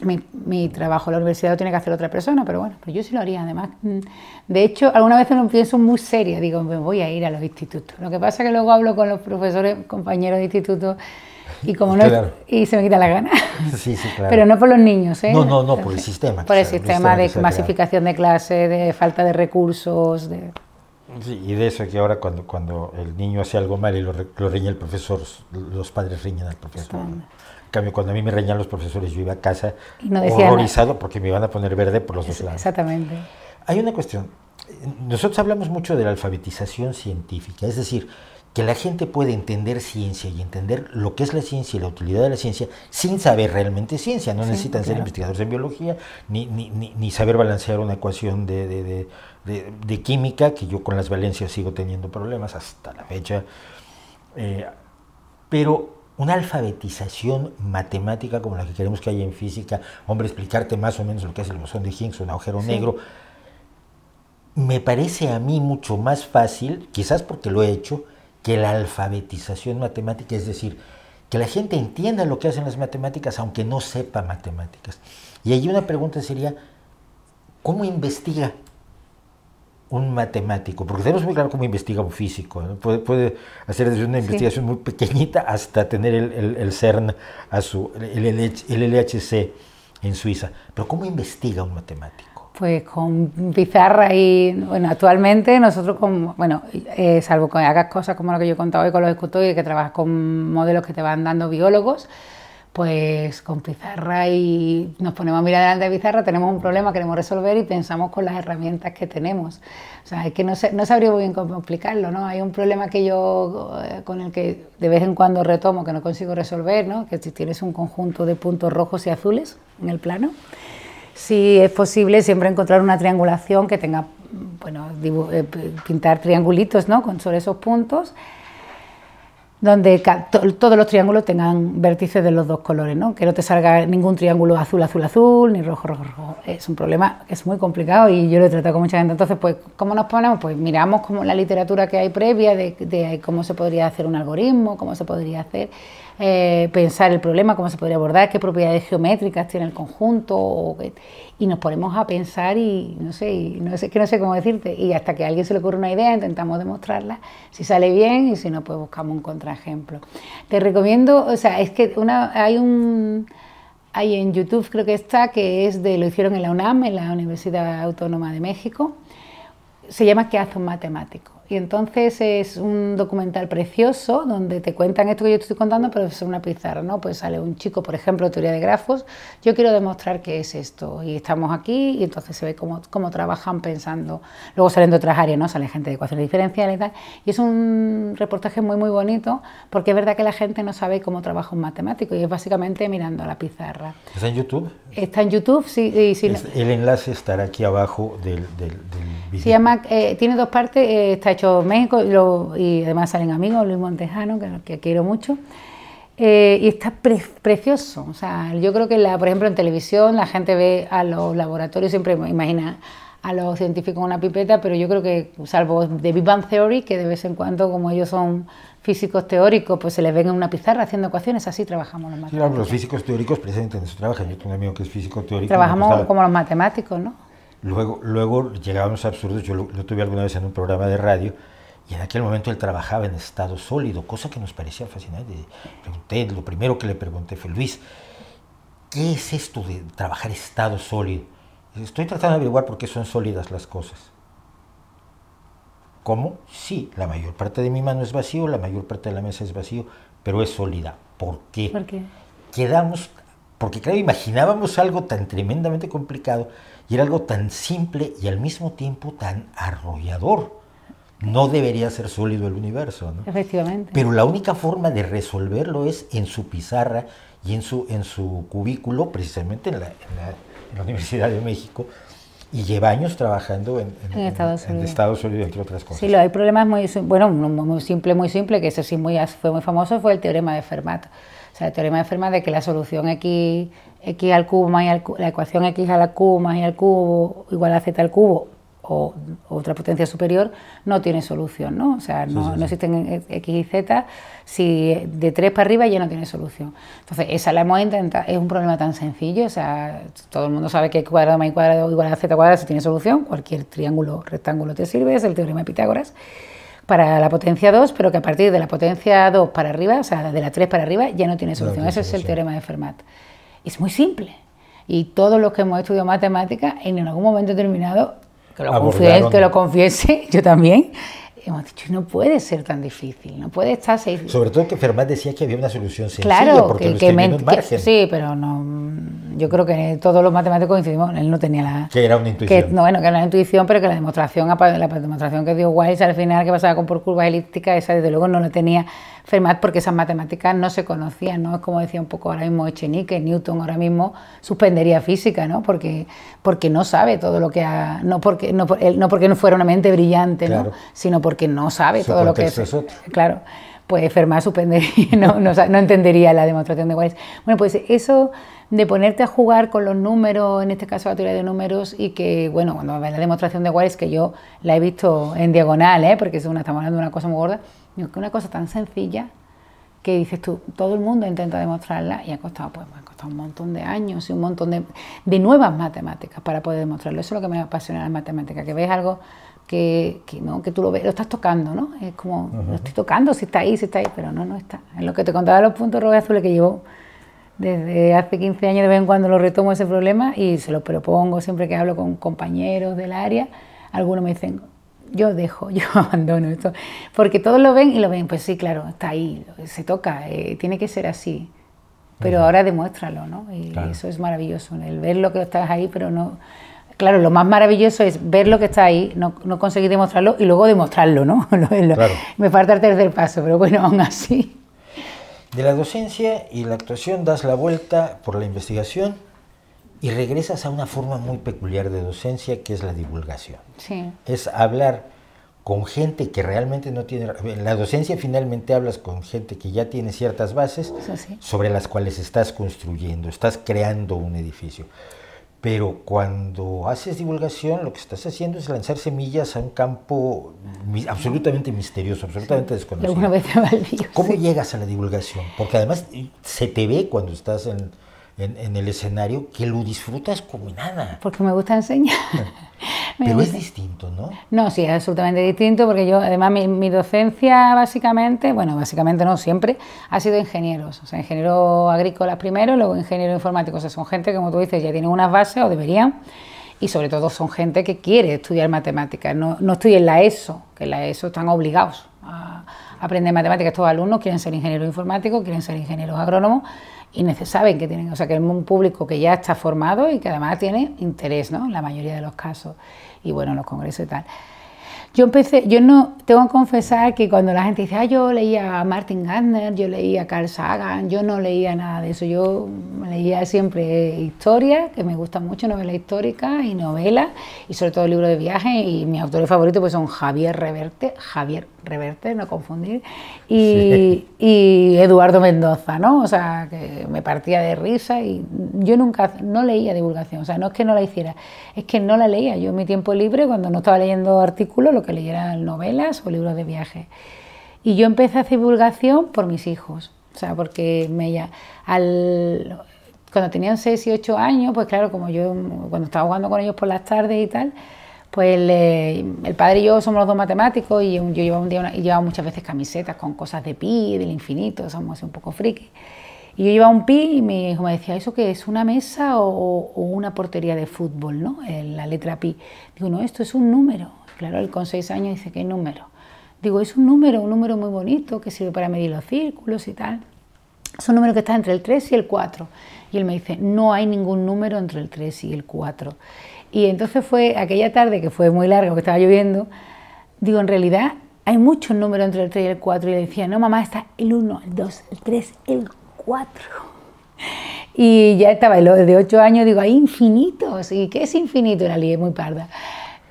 Mi, trabajo en la universidad lo tiene que hacer otra persona, pero bueno, pero yo sí lo haría además. Mm. De hecho, alguna vez lo pienso muy seria, digo, me voy a ir a los institutos. Lo que pasa es que luego hablo con los profesores, compañeros de instituto, y como no y se me quita la gana. Sí, sí, claro. Pero no por los niños, ¿eh? No, no, no, por el sistema. Por el sistema, de masificación de clases, de falta de recursos, de y de eso que ahora cuando, cuando el niño hace algo mal y lo, lo riña el profesor, los padres riñan al profesor. En cambio, cuando a mí me reñían los profesores, yo iba a casa horrorizado porque me iban a poner verde por los dos lados. Exactamente. Hay una cuestión. Nosotros hablamos mucho de la alfabetización científica, es decir, que la gente puede entender ciencia y entender lo que es la ciencia y la utilidad de la ciencia sin saber realmente ciencia. No necesitan ser investigadores en biología ni, saber balancear una ecuación de, química, que yo con las valencias sigo teniendo problemas hasta la fecha. Eh, pero una alfabetización matemática como la que queremos que haya en física, hombre, explicarte más o menos lo que es el bosón de Higgs, un agujero negro, me parece a mí mucho más fácil, quizás porque lo he hecho, que la alfabetización matemática, es decir, que la gente entienda lo que hacen las matemáticas aunque no sepa matemáticas. Y allí una pregunta sería, ¿cómo investiga un matemático? Porque tenemos muy claro cómo investiga un físico. Puede, hacer desde una investigación muy pequeñita hasta tener el, CERN, a su, el LHC en Suiza. Pero ¿cómo investiga un matemático? Pues con pizarra y, bueno, actualmente nosotros con, bueno, eh, salvo que hagas cosas como lo que yo he contado hoy con los escultores, que trabajas con modelos que te van dando biólogos, pues con Pizarra y nos ponemos a mirar delante de Pizarra, tenemos un problema, queremos resolver y pensamos con las herramientas que tenemos. O sea, es que no, sé, no sabría muy bien cómo explicarlo, ¿no? Hay un problema que yo, eh, con el que de vez en cuando retomo, que no consigo resolver, ¿no? Que si tienes un conjunto de puntos rojos y azules en el plano, si es posible, siempre encontrar una triangulación que tenga, bueno, eh, pintar triangulitos, ¿no? Con solo esos puntos donde todos los triángulos tengan vértices de los dos colores, ¿no? que no te salga ningún triángulo azul, azul, azul, ni rojo, rojo, rojo. Es un problema que es muy complicado y yo lo he tratado con mucha gente. Entonces, pues, ¿cómo nos ponemos? Pues miramos como la literatura que hay previa de, cómo se podría hacer un algoritmo, cómo se podría hacer, eh, pensar el problema, cómo se podría abordar, qué propiedades geométricas tiene el conjunto, y nos ponemos a pensar y no sé, no sé, que no sé cómo decirte, y hasta que a alguien se le ocurre una idea, intentamos demostrarla, si sale bien y si no, pues buscamos un contrato ejemplo. Te recomiendo, o sea, es que una, hay un... Hay en YouTube, creo que está, que es de, lo hicieron en la UNAM, en la Universidad Autónoma de México. Se llama ¿Qué hace un matemático? Y entonces es un documental precioso donde te cuentan esto que yo te estoy contando, pero es una pizarra, ¿no? Pues sale un chico, por ejemplo, teoría de grafos, yo quiero demostrar que es esto. Y estamos aquí y entonces se ve cómo, cómo trabajan pensando. Luego salen de otras áreas, ¿no? Sale gente de ecuaciones diferenciales y tal. Y es un reportaje muy, muy bonito porque es verdad que la gente no sabe cómo trabaja un matemático y es básicamente mirando a la pizarra. ¿Está en YouTube? Está en YouTube, sí. el enlace estará aquí abajo del, del, video. Se llama, eh, tiene dos partes, eh, México y además salen amigos, Luis Montejano, que, que quiero mucho. Eh, y está precioso. O sea, yo creo que, la, por ejemplo, en televisión la gente ve a los laboratorios, siempre imagina a los científicos una pipeta, pero yo creo que, salvo de Big Bang Theory, que de vez en cuando, como ellos son físicos teóricos, pues se les ven en una pizarra haciendo ecuaciones, así trabajamos los matemáticos. claro, los físicos teóricos presentan su trabajo. Yo tengo un amigo que es físico teórico. Trabajamos como los matemáticos, ¿no? Luego, luego llegábamos a absurdos, yo lo, tuve alguna vez en un programa de radio, y en aquel momento él trabajaba en estado sólido, cosa que nos parecía fascinante. lo primero que le pregunté fue, Luis, ¿qué es esto de trabajar estado sólido? Estoy tratando de averiguar por qué son sólidas las cosas. ¿Cómo? Sí, la mayor parte de mi mano es vacío, la mayor parte de la mesa es vacío, pero es sólida. ¿Por qué? ¿Por qué? Quedamos porque claro, imaginábamos algo tan tremendamente complicado y era algo tan simple y al mismo tiempo tan arrollador. No debería ser sólido el universo, ¿no? Efectivamente. Pero la única forma de resolverlo es en su pizarra y en su, en su cubículo, precisamente en la, Universidad de México, y lleva años trabajando en, Estados, Unidos. y entre otras cosas. Sí, lo, hay problemas muy, bueno, muy simple, muy simple, que ese sí muy, fue muy famoso, fue el teorema de Fermat. O sea, el teorema de Fermat de que la solución x, x al cubo más la ecuación x a la q más y al cubo igual a z al cubo o otra potencia superior no tiene solución, ¿no? O sea, no, existen X y Z, si de 3 para arriba ya no tiene solución. Entonces, esa la hemos intentado, es un problema tan sencillo, o sea, todo el mundo sabe que cuadrado más y cuadrado igual a Z cuadrado se tiene solución, cualquier triángulo rectángulo te sirve, es el teorema de Pitágoras para la potencia 2, pero que a partir de la potencia 2 para arriba, o sea, de la 3 para arriba, ya no tiene solución. Ese es el teorema de Fermat. Es muy simple. Y todos los que hemos estudiado matemáticas, en algún momento determinado, que lo, que lo confiese, yo también, hemos dicho, no puede ser tan difícil, no puede estar así, Sobre todo que Fermat decía que había una solución sencilla, claro, porque que, que, en sí, pero no, yo creo que todos los matemáticos coincidimos, él no tenía la... Que era una intuición. Que, bueno, que era una intuición, pero que la demostración, la demostración que dio Wiles al final, que pasaba con por curvas elípticas, esa desde luego no la tenía Fermat porque esas matemáticas no se conocían, ¿no? Es como decía un poco ahora mismo Echenique, Newton ahora mismo suspendería física, ¿no? Porque, porque no sabe todo lo que ha... No porque no, porque no fuera una mente brillante, Sino porque ...que no sabe todo lo que es. eso Claro, pues Fermat no, entendería la demostración de Wallis. Bueno, pues eso de ponerte a jugar con los números, en este caso la teoría de números, y que, bueno, cuando ves la demostración de Wallis, que yo la he visto en diagonal, ¿eh? porque una, estamos hablando de una cosa muy gorda, que una cosa tan sencilla que dices tú, todo el mundo intenta demostrarla y ha costado, pues, ha costado un montón de años y un montón de, nuevas matemáticas para poder demostrarlo. Eso es lo que me apasiona en la matemática, que ves algo que, no, que tú lo ves, lo estás tocando, ¿no? Es como, lo estoy tocando, si está ahí, si está ahí, pero no, no está. En lo que te contaba los puntos rojos azules que llevo desde hace 15 años, de vez en cuando lo retomo ese problema y se lo propongo siempre que hablo con compañeros del área. Algunos me dicen, yo dejo, yo abandono esto, porque todos lo ven y lo ven, pues sí, claro, está ahí, se toca, eh, tiene que ser así. Pero ahora demuéstralo, ¿no? Y eso es maravilloso, el ver lo que estás ahí, pero no Claro, lo más maravilloso es ver lo que está ahí, no, no conseguir demostrarlo y luego demostrarlo, ¿no? Me falta el tercer paso, pero bueno, aún así. De la docencia y la actuación das la vuelta por la investigación y regresas a una forma muy peculiar de docencia que es la divulgación. Sí. Es hablar con gente que realmente no tiene... En la docencia finalmente hablas con gente que ya tiene ciertas bases sobre las cuales estás construyendo, estás creando un edificio. Pero cuando haces divulgación, lo que estás haciendo es lanzar semillas a un campo absolutamente misterioso, absolutamente desconocido. ¿Cómo llegas a la divulgación? Porque además se te ve cuando estás en, en, el escenario que lo disfrutas como nada. Porque me gusta enseñar. Pero es distinto, ¿no? No, sí, es absolutamente distinto porque yo, además, mi, docencia básicamente, bueno, básicamente no siempre, ha sido ingenieros. O sea, ingeniero agrícola primero, luego ingenieros informáticos. O sea, son gente que, como tú dices, ya tienen unas bases o deberían y sobre todo son gente que quiere estudiar matemáticas. No, no en la ESO, que en la ESO están obligados a aprender matemáticas. Estos alumnos quieren ser ingenieros informáticos, quieren ser ingenieros agrónomos, y saben que tienen, o sea, que es un público que ya está formado y que además tiene interés, ¿no? En la mayoría de los casos, y bueno, en los congresos y tal. Yo empecé, yo no, tengo que confesar que cuando la gente dice, ah, yo leía a Martin Gardner, yo leía a Carl Sagan, yo no leía nada de eso, yo leía siempre historias, que me gustan mucho, novelas históricas y novelas, y sobre todo libros de viaje, y mis autores favoritos pues son Javier Reverte, Javier Reverte, no confundir, y, Eduardo Mendoza, ¿no? O sea, que me partía de risa y yo nunca, no leía divulgación, o sea, no es que no la hiciera, es que no la leía. Yo en mi tiempo libre, cuando no estaba leyendo artículos, lo que leía eran novelas o libros de viaje. Y yo empecé a hacer divulgación por mis hijos, o sea, porque me ya, al, cuando tenían 6 y 8 años, pues claro, como yo, cuando estaba jugando con ellos por las tardes y tal, pues eh, el padre y yo somos los dos matemáticos y yo llevaba, un día y muchas veces camisetas con cosas de pi, del infinito, somos un poco friki. Y yo llevaba un pi y mi hijo me decía, ¿eso qué es? ¿Una mesa o, una portería de fútbol, no? La letra pi. Digo, no, esto es un número. Claro, él con seis años dice, ¿qué número? Digo, es un número, un número muy bonito que sirve para medir los círculos y tal. Es un número que está entre el 3 y el 4. Y él me dice, no hay ningún número entre el 3 y el 4. Y entonces fue aquella tarde, que fue muy larga, que estaba lloviendo, digo, en realidad hay muchos números entre el 3 y el 4. Y le decía, no, mamá, está el 1, el 2, el 3, el 4. Y ya estaba el de 8 años, digo, hay infinitos. ¿Y qué es infinito? Era lié muy parda.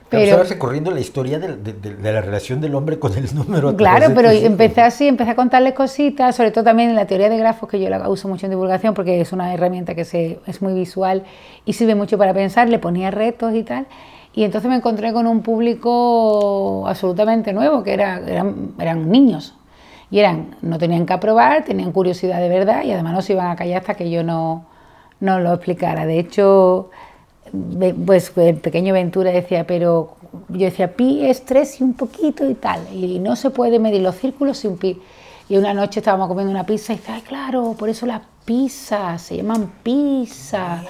Pero, estaba recorriendo la historia de, la relación del hombre con el número. Claro, pero empecé así, empecé a contarles cositas, sobre todo también en la teoría de grafos, que yo la uso mucho en divulgación porque es una herramienta que se, es muy visual y sirve mucho para pensar, le ponía retos y tal. Y entonces me encontré con un público absolutamente nuevo, que era, eran, niños. Y eran, no tenían que aprobar, tenían curiosidad de verdad y además no se iban a callar hasta que yo no, no lo explicara. De hecho, pues el pequeño Ventura decía, pero yo decía, pi es tres y un poquito y tal, y no se puede medir los círculos sin pi. Y una noche estábamos comiendo una pizza y dice, claro, por eso las pizzas se llaman pizza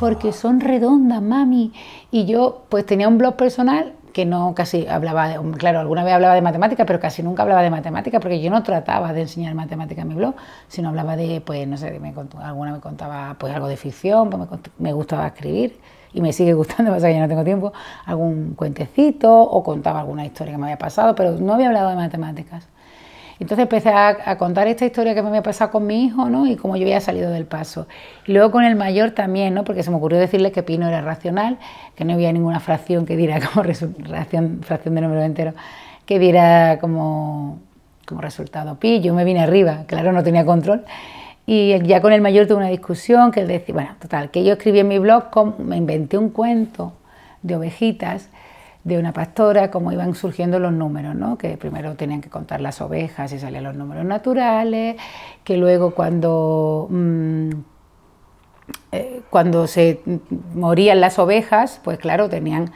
porque son redondas, mami. Y yo, pues tenía un blog personal que no casi hablaba, claro, alguna vez hablaba de matemática, pero casi nunca hablaba de matemática, porque yo no trataba de enseñar matemática en mi blog, sino hablaba de, pues, no sé, alguna me contaba pues algo de ficción, pues, me gustaba escribir y me sigue gustando, pasa que ya no tengo tiempo, algún cuentecito o contaba alguna historia que me había pasado, pero no había hablado de matemáticas. Entonces empecé a, contar esta historia que me había pasado con mi hijo, ¿no? Y cómo yo había salido del paso. Y luego con el mayor también, ¿no? Porque se me ocurrió decirle que Pi no era racional, que no había ninguna fracción que diera como fracción, fracción de número entero, que diera como, como resultado pi. Yo me vine arriba, claro, no tenía control. Y ya con el mayor tuve una discusión que él decía, bueno, total, que yo escribí en mi blog, como me inventé un cuento de ovejitas de una pastora, cómo iban surgiendo los números, ¿no? que primero tenían que contar las ovejas y salían los números naturales, que luego cuando, mm, eh, cuando se morían las ovejas, pues claro, tenían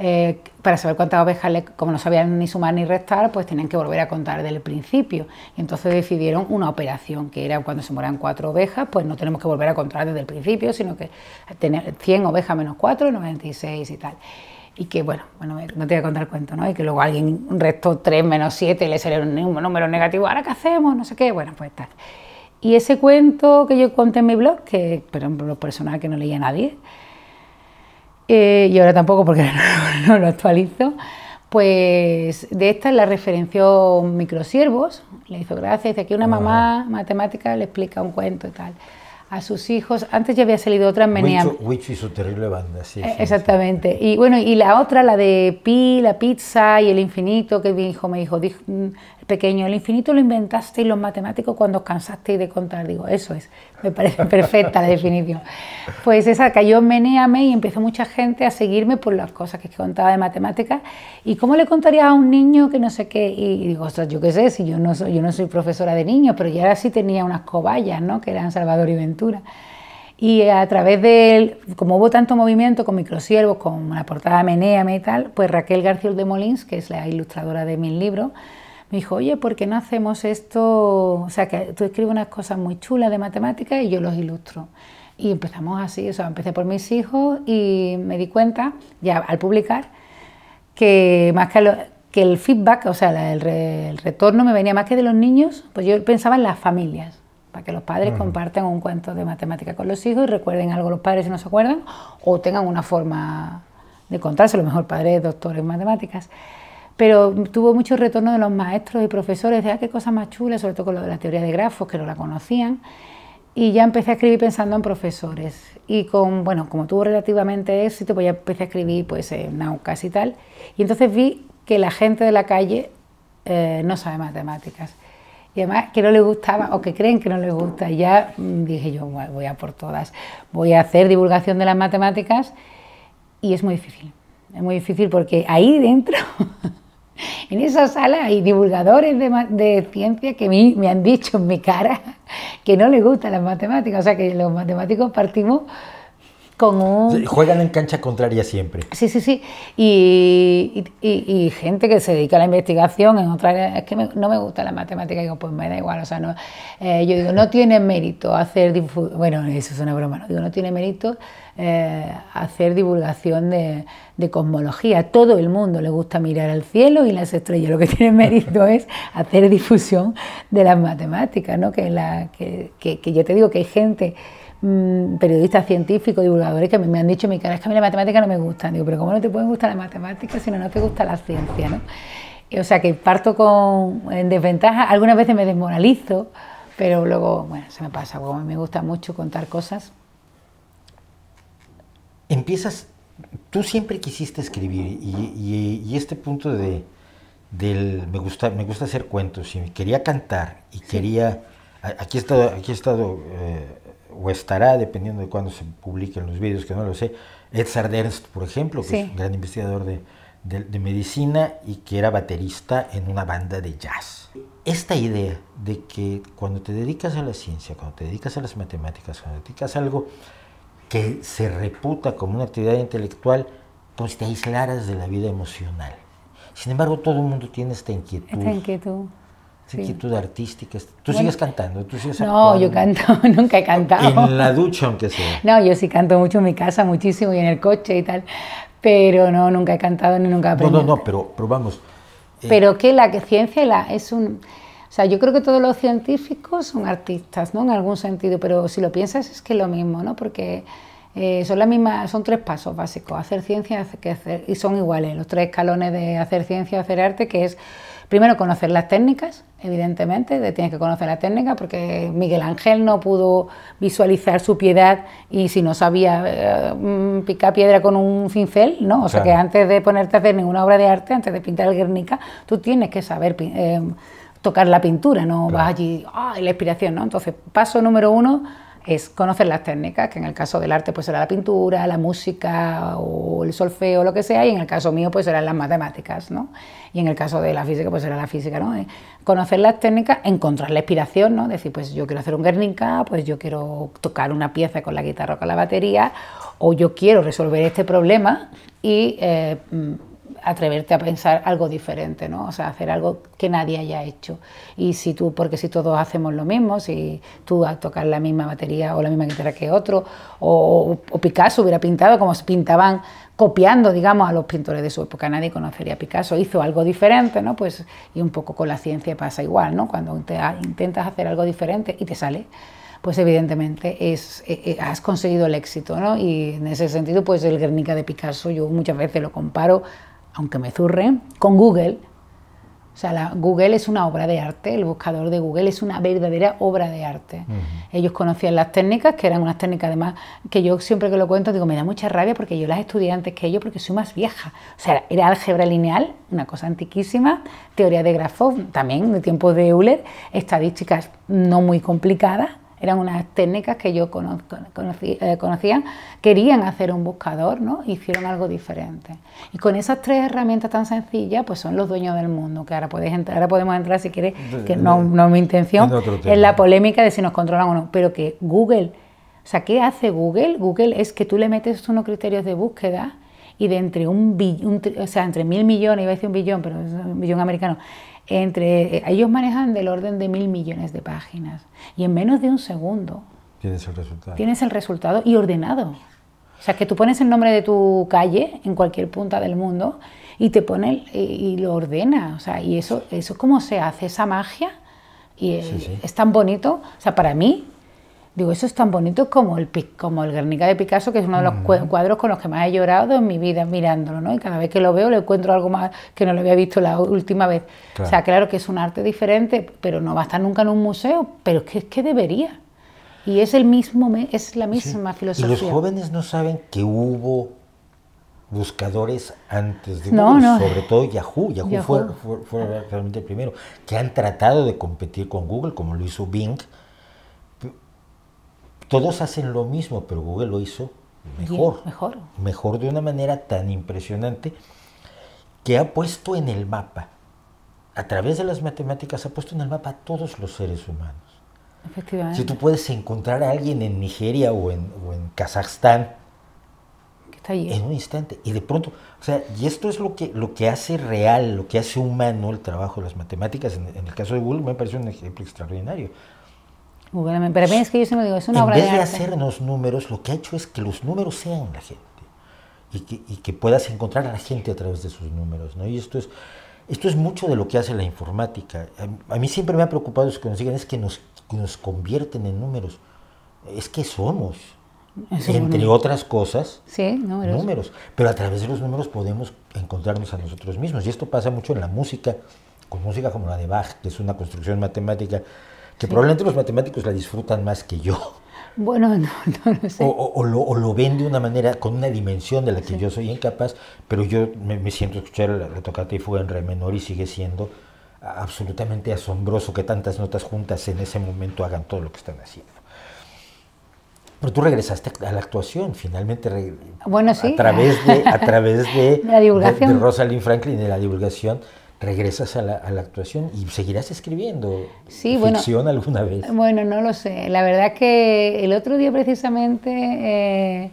eh, para saber cuántas ovejas, como no sabían ni sumar ni restar, pues tenían que volver a contar desde el principio. entonces decidieron una operación, que era cuando se mueran cuatro ovejas, pues no tenemos que volver a contar desde el principio, sino que tener 100 ovejas menos 4, 96 y tal. Y que bueno, no te voy a contar el cuento, ¿no? Y que luego alguien restó 3 menos 7 y le salió un número negativo, ¿ahora qué hacemos? No sé qué, bueno, pues tal. Y ese cuento que yo conté en mi blog, que por un blog personal que no leía nadie, eh, y ahora tampoco porque no, lo actualizo, pues de esta la referenció Microsiervos, le hizo gracia, dice que una ah. mamá matemática le explica un cuento y tal a sus hijos. Antes ya había salido otra en Meneam. witch y su terrible banda, e, sí. exactamente. Y bueno, y la otra, la de Pi, la pizza y el infinito, que mi hijo me dijo, dijo mm, pequeño, el infinito lo inventaste... ...y los matemáticos cuando os cansasteis de contar. Digo, eso es, me parece perfecta la definición. Pues esa cayó en Meneame y empezó mucha gente a seguirme por las cosas que contaba de matemáticas. ¿Y cómo le contarías a un niño que no sé qué? Y digo, ostras, yo qué sé, si yo no soy, yo no soy profesora de niños, pero ya sí tenía unas cobayas, ¿no? Que eran Salvador y Ventura y a través de él, como hubo tanto movimiento con microsiervos, con la portada Menéame y tal, pues Raquel García de Molins, que es la ilustradora de mis libros, me dijo, oye, ¿por qué no hacemos esto? O sea, que tú escribes unas cosas muy chulas de matemáticas y yo los ilustro. Y empezamos así, o sea, empecé por mis hijos y me di cuenta, ya al publicar, que más que, el feedback, o sea, el retorno me venía más que de los niños, pues yo pensaba en las familias que los padres compartan un cuento de matemática con los hijos y recuerden algo los padres si no se acuerdan o tengan una forma de contárselo. Mejor padre es doctor en matemáticas. Pero tuvo mucho retorno de los maestros y profesores de ah, qué cosa más chula, sobre todo con lo de la teoría de grafos, que no la conocían. Y ya empecé a escribir pensando en profesores. Y con, bueno, como tuvo relativamente éxito, pues ya empecé a escribir pues en Naucas y tal. Y entonces vi que la gente de la calle eh, no sabe matemáticas que no le gustaba o que creen que no les gusta. ya mm, dije yo, voy a por todas, voy a hacer divulgación de las matemáticas y es muy difícil, es muy difícil porque ahí dentro... En esa sala hay divulgadores de, ciencia que me, me han dicho en mi cara que no les gustan las matemáticas, o sea que los matemáticos partimos con Juegan en cancha contraria siempre. Sí, sí, sí. Y, y, gente que se dedica a la investigación en otra área. Es que no me gusta la matemática, digo, pues me da igual. O sea, no, eh, yo digo, no tiene mérito hacer. Bueno, eso es una broma, no, digo, no tiene mérito eh, hacer divulgación de, cosmología. todo el mundo le gusta mirar al cielo y las estrellas. Lo que tiene mérito es hacer difusión de las matemáticas, ¿no? Que, la, que yo te digo que hay gente Mm, periodistas científicos, divulgadores que me, han dicho, mi cara es que a mí la matemática no me gusta. Digo, pero ¿cómo no te pueden gustar la matemática si no, no te gusta la ciencia? O sea que parto con, en desventaja, algunas veces me desmoralizo, pero luego, bueno, se me pasa, me gusta mucho contar cosas. Empiezas, tú siempre quisiste escribir y, este punto de, del, me, gusta, me gusta hacer cuentos y quería cantar y quería... Aquí he estado, aquí estado eh, o estará, dependiendo de cuándo se publiquen los vídeos, que no lo sé, Ed Ernst, por ejemplo, que es un gran investigador de, de, medicina y que era baterista en una banda de jazz. Esta idea de que cuando te dedicas a la ciencia, cuando te dedicas a las matemáticas, cuando te dedicas a algo que se reputa como una actividad intelectual, pues te aislaras de la vida emocional. Sin embargo, todo el mundo tiene esta inquietud. Esta inquietud. Sí. inquietud artística. ¿Tú sigues cantando? no, yo canto, nunca he cantado. En la ducha, aunque sea. No, yo sí canto mucho en mi casa, muchísimo, y en el coche y tal. Pero no, nunca he cantado ni nunca he aprendido. No, no, no, pero, pero vamos. Eh, pero que la ciencia la, es un... O sea, yo creo que todos los científicos son artistas, ¿no? En algún sentido, pero si lo piensas es que es lo mismo, ¿no? Porque eh, son son tres pasos básicos, hacer ciencia hacer, y son iguales, los tres escalones de hacer ciencia, hacer arte, que es Primero, conocer las técnicas, evidentemente, tienes que conocer las técnicas porque Miguel Ángel no pudo visualizar su piedad y si no sabía eh, mm, picar piedra con un cincel, ¿no? O sea que antes de ponerte a hacer ninguna obra de arte, antes de pintar el Guernica, tú tienes que saber eh, tocar la pintura, no vas allí, ¡ah! la inspiración, ¿no? Entonces, paso número uno, es conocer las técnicas, que en el caso del arte pues será la pintura, la música o el solfeo, lo que sea, y en el caso mío pues serán las matemáticas, ¿no? Y en el caso de la física pues será la física, ¿no? Eh, conocer las técnicas, encontrar la inspiración, ¿no? Decir, pues yo quiero hacer un Guernica, pues yo quiero tocar una pieza con la guitarra o con la batería, o yo quiero resolver este problema y... Eh, mm, atreverte a pensar algo diferente, ¿no? O sea, hacer algo que nadie haya hecho. Y si tú, porque si todos hacemos lo mismo, si tú a tocar la misma batería o la misma guitarra que otro, o, Picasso hubiera pintado como pintaban copiando, digamos, a los pintores de su época. Nadie conocería a Picasso, hizo algo diferente, ¿no? Pues, y un poco con la ciencia pasa igual, ¿no? Cuando te, intentas hacer algo diferente y te sale, pues evidentemente es, e, e, has conseguido el éxito, ¿no? Y en ese sentido, pues el Guernica de Picasso, yo muchas veces lo comparo aunque me zurre, con Google. O sea, Google es una obra de arte, el buscador de Google es una verdadera obra de arte. Ellos conocían las técnicas, que eran unas técnicas además que yo siempre que lo cuento digo, me da mucha rabia porque yo las estudié antes que ellos porque soy más vieja. O sea, era álgebra lineal, una cosa antiquísima, teoría de grafos también de tiempo de Euler, estadísticas no muy complicadas eran unas técnicas que yo eh, conocía, querían hacer un buscador, ¿no? Hicieron algo diferente. Y con esas tres herramientas tan sencillas, pues son los dueños del mundo, que ahora, podéis entrar, ahora podemos entrar, si quieres, que no, es mi intención, en la polémica de si nos controlan o no, pero que Google, o sea, ¿qué hace Google? Google es que tú le metes unos criterios de búsqueda y de entre un, billón, o sea, entre mil millones, iba a decir un billón, pero es un billón americano, entre eh, ellos manejan del orden de mil millones de páginas y en menos de un segundo tienes el resultado. y ordenado. O sea, que tú pones el nombre de tu calle en cualquier punta del mundo y te pone eh, y, lo ordena. O sea, y eso, eso es como se hace esa magia y es tan bonito. O sea, para mí Digo, eso es tan bonito como el, como el Guernica de Picasso, que es uno de los cuadros con los que más he llorado en mi vida mirándolo, ¿no? Y cada vez que lo veo le encuentro algo más que no lo había visto la última vez. O sea, claro que es un arte diferente, pero no va a estar nunca en un museo, pero es que, es que debería. Y es, el mismo, es la misma filosofía. Y los jóvenes no saben que hubo buscadores antes de Google, sobre todo Yahoo. Yahoo, fue, realmente el primero, que han tratado de competir con Google, como lo hizo Bing, todos hacen lo mismo, pero Google lo hizo mejor. mejor. Mejor de una manera tan impresionante que ha puesto en el mapa, a través de las matemáticas, ha puesto en el mapa a todos los seres humanos. Efectivamente. Si tú puedes encontrar a alguien en Nigeria o en, o en Kazajstán, ¿eh? en un instante, y de pronto, o sea, y esto es lo que, lo que hace real, lo que hace humano el trabajo de las matemáticas, en, en el caso de Google me parece un ejemplo extraordinario pero es que yo siempre digo, es una en vez de, hacernos números, lo que ha hecho es que los números sean la gente y que, puedas encontrar a la gente a través de sus números. ¿no? Y esto es, esto es mucho de lo que hace la informática. A, mí siempre me ha preocupado eso que nos digan, es que nos, nos convierten en números. Es que somos, entre otras cosas, sí, números. Pero a través de los números podemos encontrarnos a nosotros mismos. Y esto pasa mucho en la música, con música como la de Bach, que es una construcción matemática que probablemente los matemáticos la disfrutan más que yo. Bueno, no, no, sé. O, lo, ven de una manera, con una dimensión de la que yo soy incapaz, pero yo me, siento escuchar la, la, y fue en re menor y sigue siendo absolutamente asombroso que tantas notas juntas en ese momento hagan todo lo que están haciendo. Pero tú regresaste a la actuación, finalmente. Bueno, A través de, a través de, de, Rosalind Franklin, de la divulgación regresas a la, actuación y seguirás escribiendo ficción alguna vez. Bueno, no lo sé. La verdad que el otro día precisamente, eh,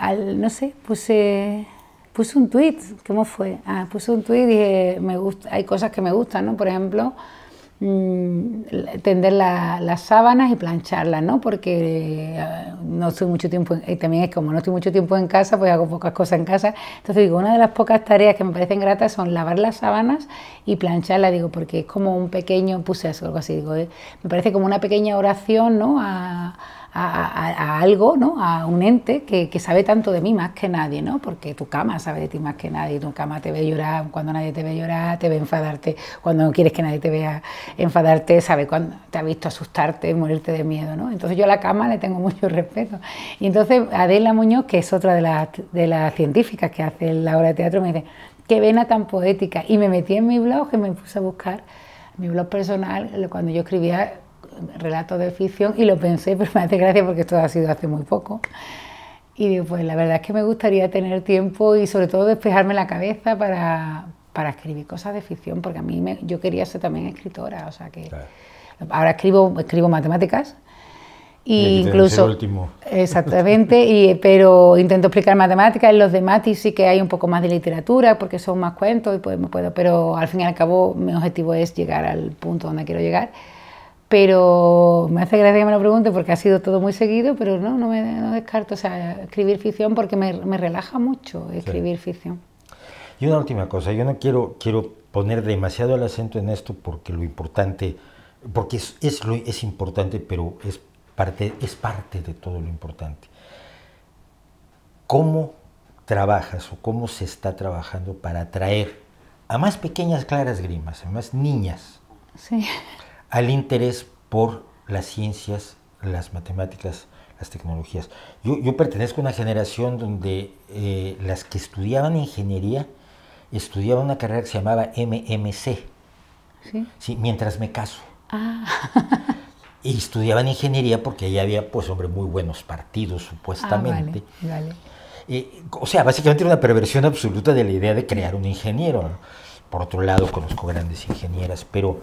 al, no sé, puse, puse un tweet. ¿Cómo fue? Ah, puse un tweet y dije, me gusta, hay cosas que me gustan, ¿no? Por ejemplo, Mm, tender las sábanas y plancharlas, ¿no? Porque eh, no estoy mucho tiempo, y también es como no estoy mucho tiempo en casa, pues hago pocas cosas en casa. Entonces digo, una de las pocas tareas que me parecen gratas son lavar las sábanas y plancharlas, digo, porque es como un pequeño, puse eso, algo así, digo, eh, me parece como una pequeña oración, ¿no? A, a, algo, ¿no? a un ente que, sabe tanto de mí más que nadie, ¿no? porque tu cama sabe de ti más que nadie, tu cama te ve llorar cuando nadie te ve llorar, te ve enfadarte cuando no quieres que nadie te vea enfadarte, sabe cuando te ha visto asustarte, morirte de miedo. ¿no? Entonces yo a la cama le tengo mucho respeto. Y entonces Adela Muñoz, que es otra de las, de las científicas que hace la obra de teatro, me dice, qué vena tan poética. Y me metí en mi blog y me puse a buscar mi blog personal, cuando yo escribía relato de ficción y lo pensé, pero me hace gracia porque esto ha sido hace muy poco. Y digo, pues la verdad es que me gustaría tener tiempo y sobre todo despejarme la cabeza para, para escribir cosas de ficción, porque a mí yo quería ser también escritora, o sea que ahora escribo, escribo matemáticas. Y, incluso exactamente y, pero intento explicar matemáticas en los de Mati sí que hay un poco más de literatura porque son más cuentos y pues me puedo pero al fin y al cabo mi objetivo es llegar al punto donde quiero llegar pero me hace gracia que me lo pregunte porque ha sido todo muy seguido, pero no, no me descarto, o sea, escribir ficción porque me, relaja mucho escribir ficción. Y una última cosa, yo no quiero, quiero poner demasiado el acento en esto porque lo importante, porque es, es, es importante, pero es parte, es parte de todo lo importante. ¿Cómo trabajas o cómo se está trabajando para atraer a más pequeñas claras grimas, a más niñas? Sí al interés por las ciencias, las matemáticas, las tecnologías. Yo, pertenezco a una generación donde eh, las que estudiaban ingeniería estudiaban una carrera que se llamaba MMC. ¿Sí? mientras me caso. Ah. y estudiaban ingeniería porque ahí había, pues, hombre, muy buenos partidos, supuestamente. Ah, o sea, básicamente era una perversión absoluta de la idea de crear un ingeniero. Por otro lado, conozco grandes ingenieras, pero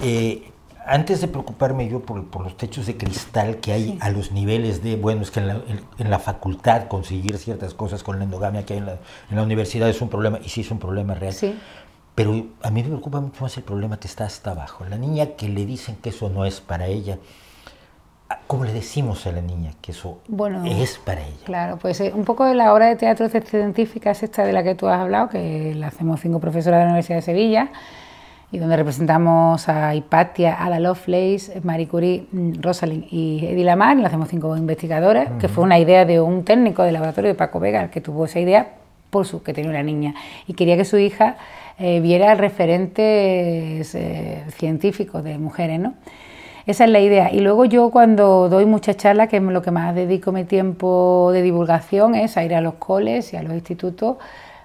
eh, antes de preocuparme yo por, los techos de cristal que hay a los niveles de, bueno, es que en la, facultad conseguir ciertas cosas con la endogamia que hay en la, universidad es un problema, y sí es un problema real. Pero a mí me preocupa mucho más el problema que está hasta abajo. La niña que le dicen que eso no es para ella, ah, ¿Cómo le decimos a la niña que eso es para ella? Claro, pues eh, un poco de la obra de teatro científica es esta de la que tú has hablado, que la hacemos cinco profesoras de la Universidad de Sevilla, y donde representamos a Hipatia, Ada Lovelace, Marie Curie, mm, Rosalind y Edith Lamar, y lo hacemos cinco investigadoras, que fue una idea de un técnico del laboratorio de Paco Vega, que tuvo esa idea por su que tenía una niña y quería que su hija eh, viera referentes eh, científicos de mujeres, Esa es la idea. Y luego yo cuando doy muchas charlas, que es lo que más dedico mi tiempo de divulgación, es a ir a los coles y a los institutos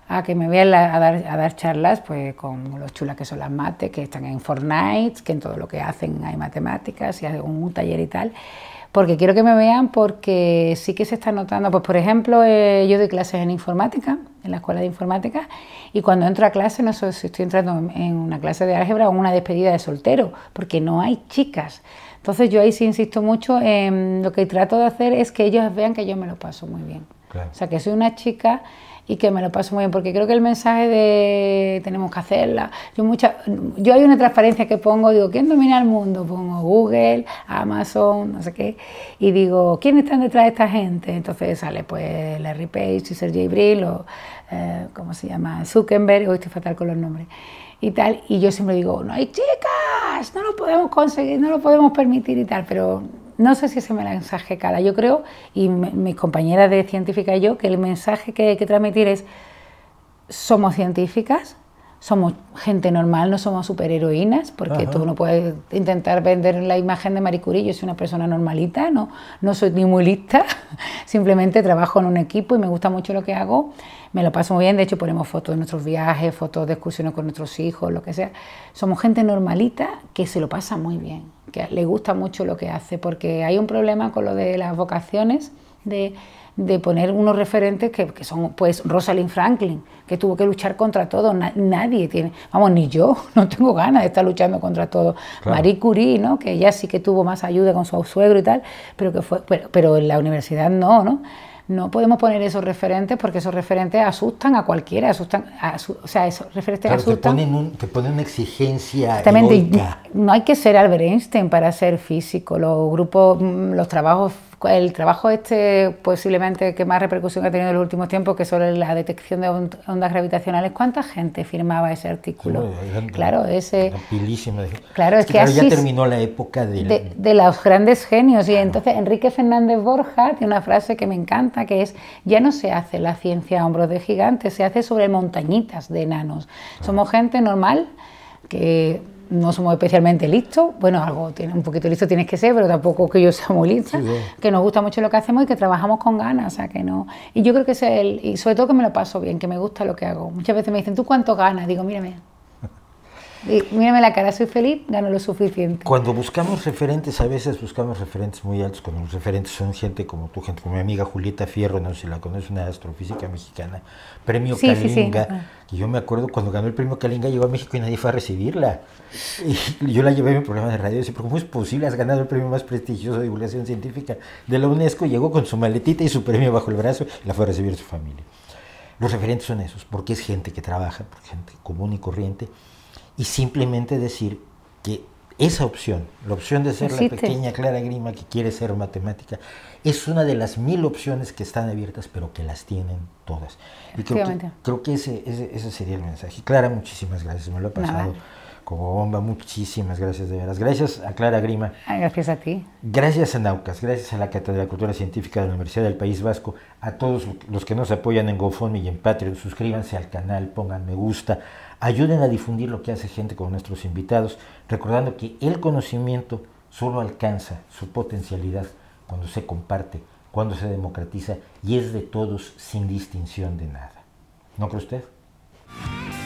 a que me vean a, dar, charlas pues, con los chulas que son las mates, que están en Fortnite, que en todo lo que hacen hay matemáticas y hay un taller y tal. Porque quiero que me vean porque sí que se está notando, pues por ejemplo, eh, yo doy clases en informática, en la escuela de informática, y cuando entro a clase, no sé si estoy entrando en una clase de álgebra o en una despedida de soltero, porque no hay chicas. Entonces yo ahí sí insisto mucho, en lo que trato de hacer es que ellos vean que yo me lo paso muy bien. O sea, que soy una chica y que me lo paso muy bien, porque creo que el mensaje de tenemos que hacerla. Yo, mucha, yo hay una transparencia que pongo, digo, ¿quién domina el mundo? Pongo Google, Amazon, no sé qué, y digo, ¿quién están detrás de esta gente? Entonces sale pues Larry Page y Sergey Brill o eh, ¿cómo se llama? Zuckerberg, hoy estoy fatal con los nombres, y tal, y yo siempre digo, no hay chicas, no lo podemos conseguir, no lo podemos permitir y tal, pero no sé si ese mensaje cala. Yo creo, y mis compañeras de científica y yo, que el mensaje que hay que transmitir es, somos científicas, somos gente normal, no somos superheroínas, porque tú no puedes intentar vender la imagen de Marie Curie. Yo soy una persona normalita, no, no soy ni muy lista, simplemente trabajo en un equipo y me gusta mucho lo que hago. Me lo paso muy bien, de hecho ponemos fotos de nuestros viajes, fotos de excursiones con nuestros hijos, lo que sea. Somos gente normalita que se lo pasa muy bien, que le gusta mucho lo que hace, porque hay un problema con lo de las vocaciones, de de poner unos referentes que, son pues Rosalind Franklin, que tuvo que luchar contra todo, nadie tiene, vamos, ni yo, no tengo ganas de estar luchando contra todo. Marie Curie, ¿no? que ella sí que tuvo más ayuda con su suegro y tal, pero que fue pero, en la universidad no, ¿no? No podemos poner esos referentes porque esos referentes asustan a cualquiera, asustan, o sea, esos referentes asustan. Te ponen, ponen una exigencia. Exactamente, no hay que ser Albert Einstein para ser físico. Los grupos, mm, los trabajos el trabajo este posiblemente que más repercusión ha tenido en los últimos tiempos, que sobre la detección de ondas gravitacionales, ¿cuánta gente firmaba ese artículo? claro, ese... Claro, es que, ya terminó la época de, de, los grandes genios. Y entonces Enrique Fernández Borja tiene una frase que me encanta, que es, ya no se hace la ciencia a hombros de gigantes, se hace sobre montañitas de enanos. Somos gente normal que no somos especialmente listos, bueno, algo tiene un poquito listo tienes que ser, pero tampoco que yo sea muy lista, que nos gusta mucho lo que hacemos y que trabajamos con ganas, o sea, que no. Y yo creo que es el, y sobre todo que me lo paso bien, que me gusta lo que hago. Muchas veces me dicen, ¿tú cuánto ganas? Digo, mírame, mírame la cara, soy feliz, gano lo suficiente. Cuando buscamos referentes, a veces buscamos referentes muy altos, cuando los referentes son gente como tu gente como mi amiga Julieta Fierro, no sé si la conoces, una astrofísica mexicana, premio Kalinga. Ah. Y yo me acuerdo cuando ganó el premio Kalinga, llegó a México y nadie fue a recibirla. Y yo la llevé a mi programa de radio y decía, ¿cómo es posible? Has ganado el premio más prestigioso de divulgación científica de la UNESCO, llegó con su maletita y su premio bajo el brazo y la fue a recibir su familia. Los referentes son esos, porque es gente que trabaja, gente común y corriente, y simplemente decir que esa opción, la opción de ser la pequeña Clara Grima que quiere ser matemática, es una de las mil opciones que están abiertas, pero que las tienen todas. Y creo que, creo que ese, ese, sería el mensaje. Clara, muchísimas gracias, me lo ha pasado. Como bomba, muchísimas gracias de veras. Gracias a Clara Grima. gracias a ti. Gracias a Naucas, gracias a la Cátedra de Cultura Científica de la Universidad del País Vasco, a todos los que nos apoyan en GoFundMe y en Patreon. Suscríbanse al canal, pongan me gusta, Ayuden a difundir lo que hace gente con nuestros invitados, recordando que el conocimiento solo alcanza su potencialidad cuando se comparte, cuando se democratiza y es de todos sin distinción de nada. ¿No cree usted?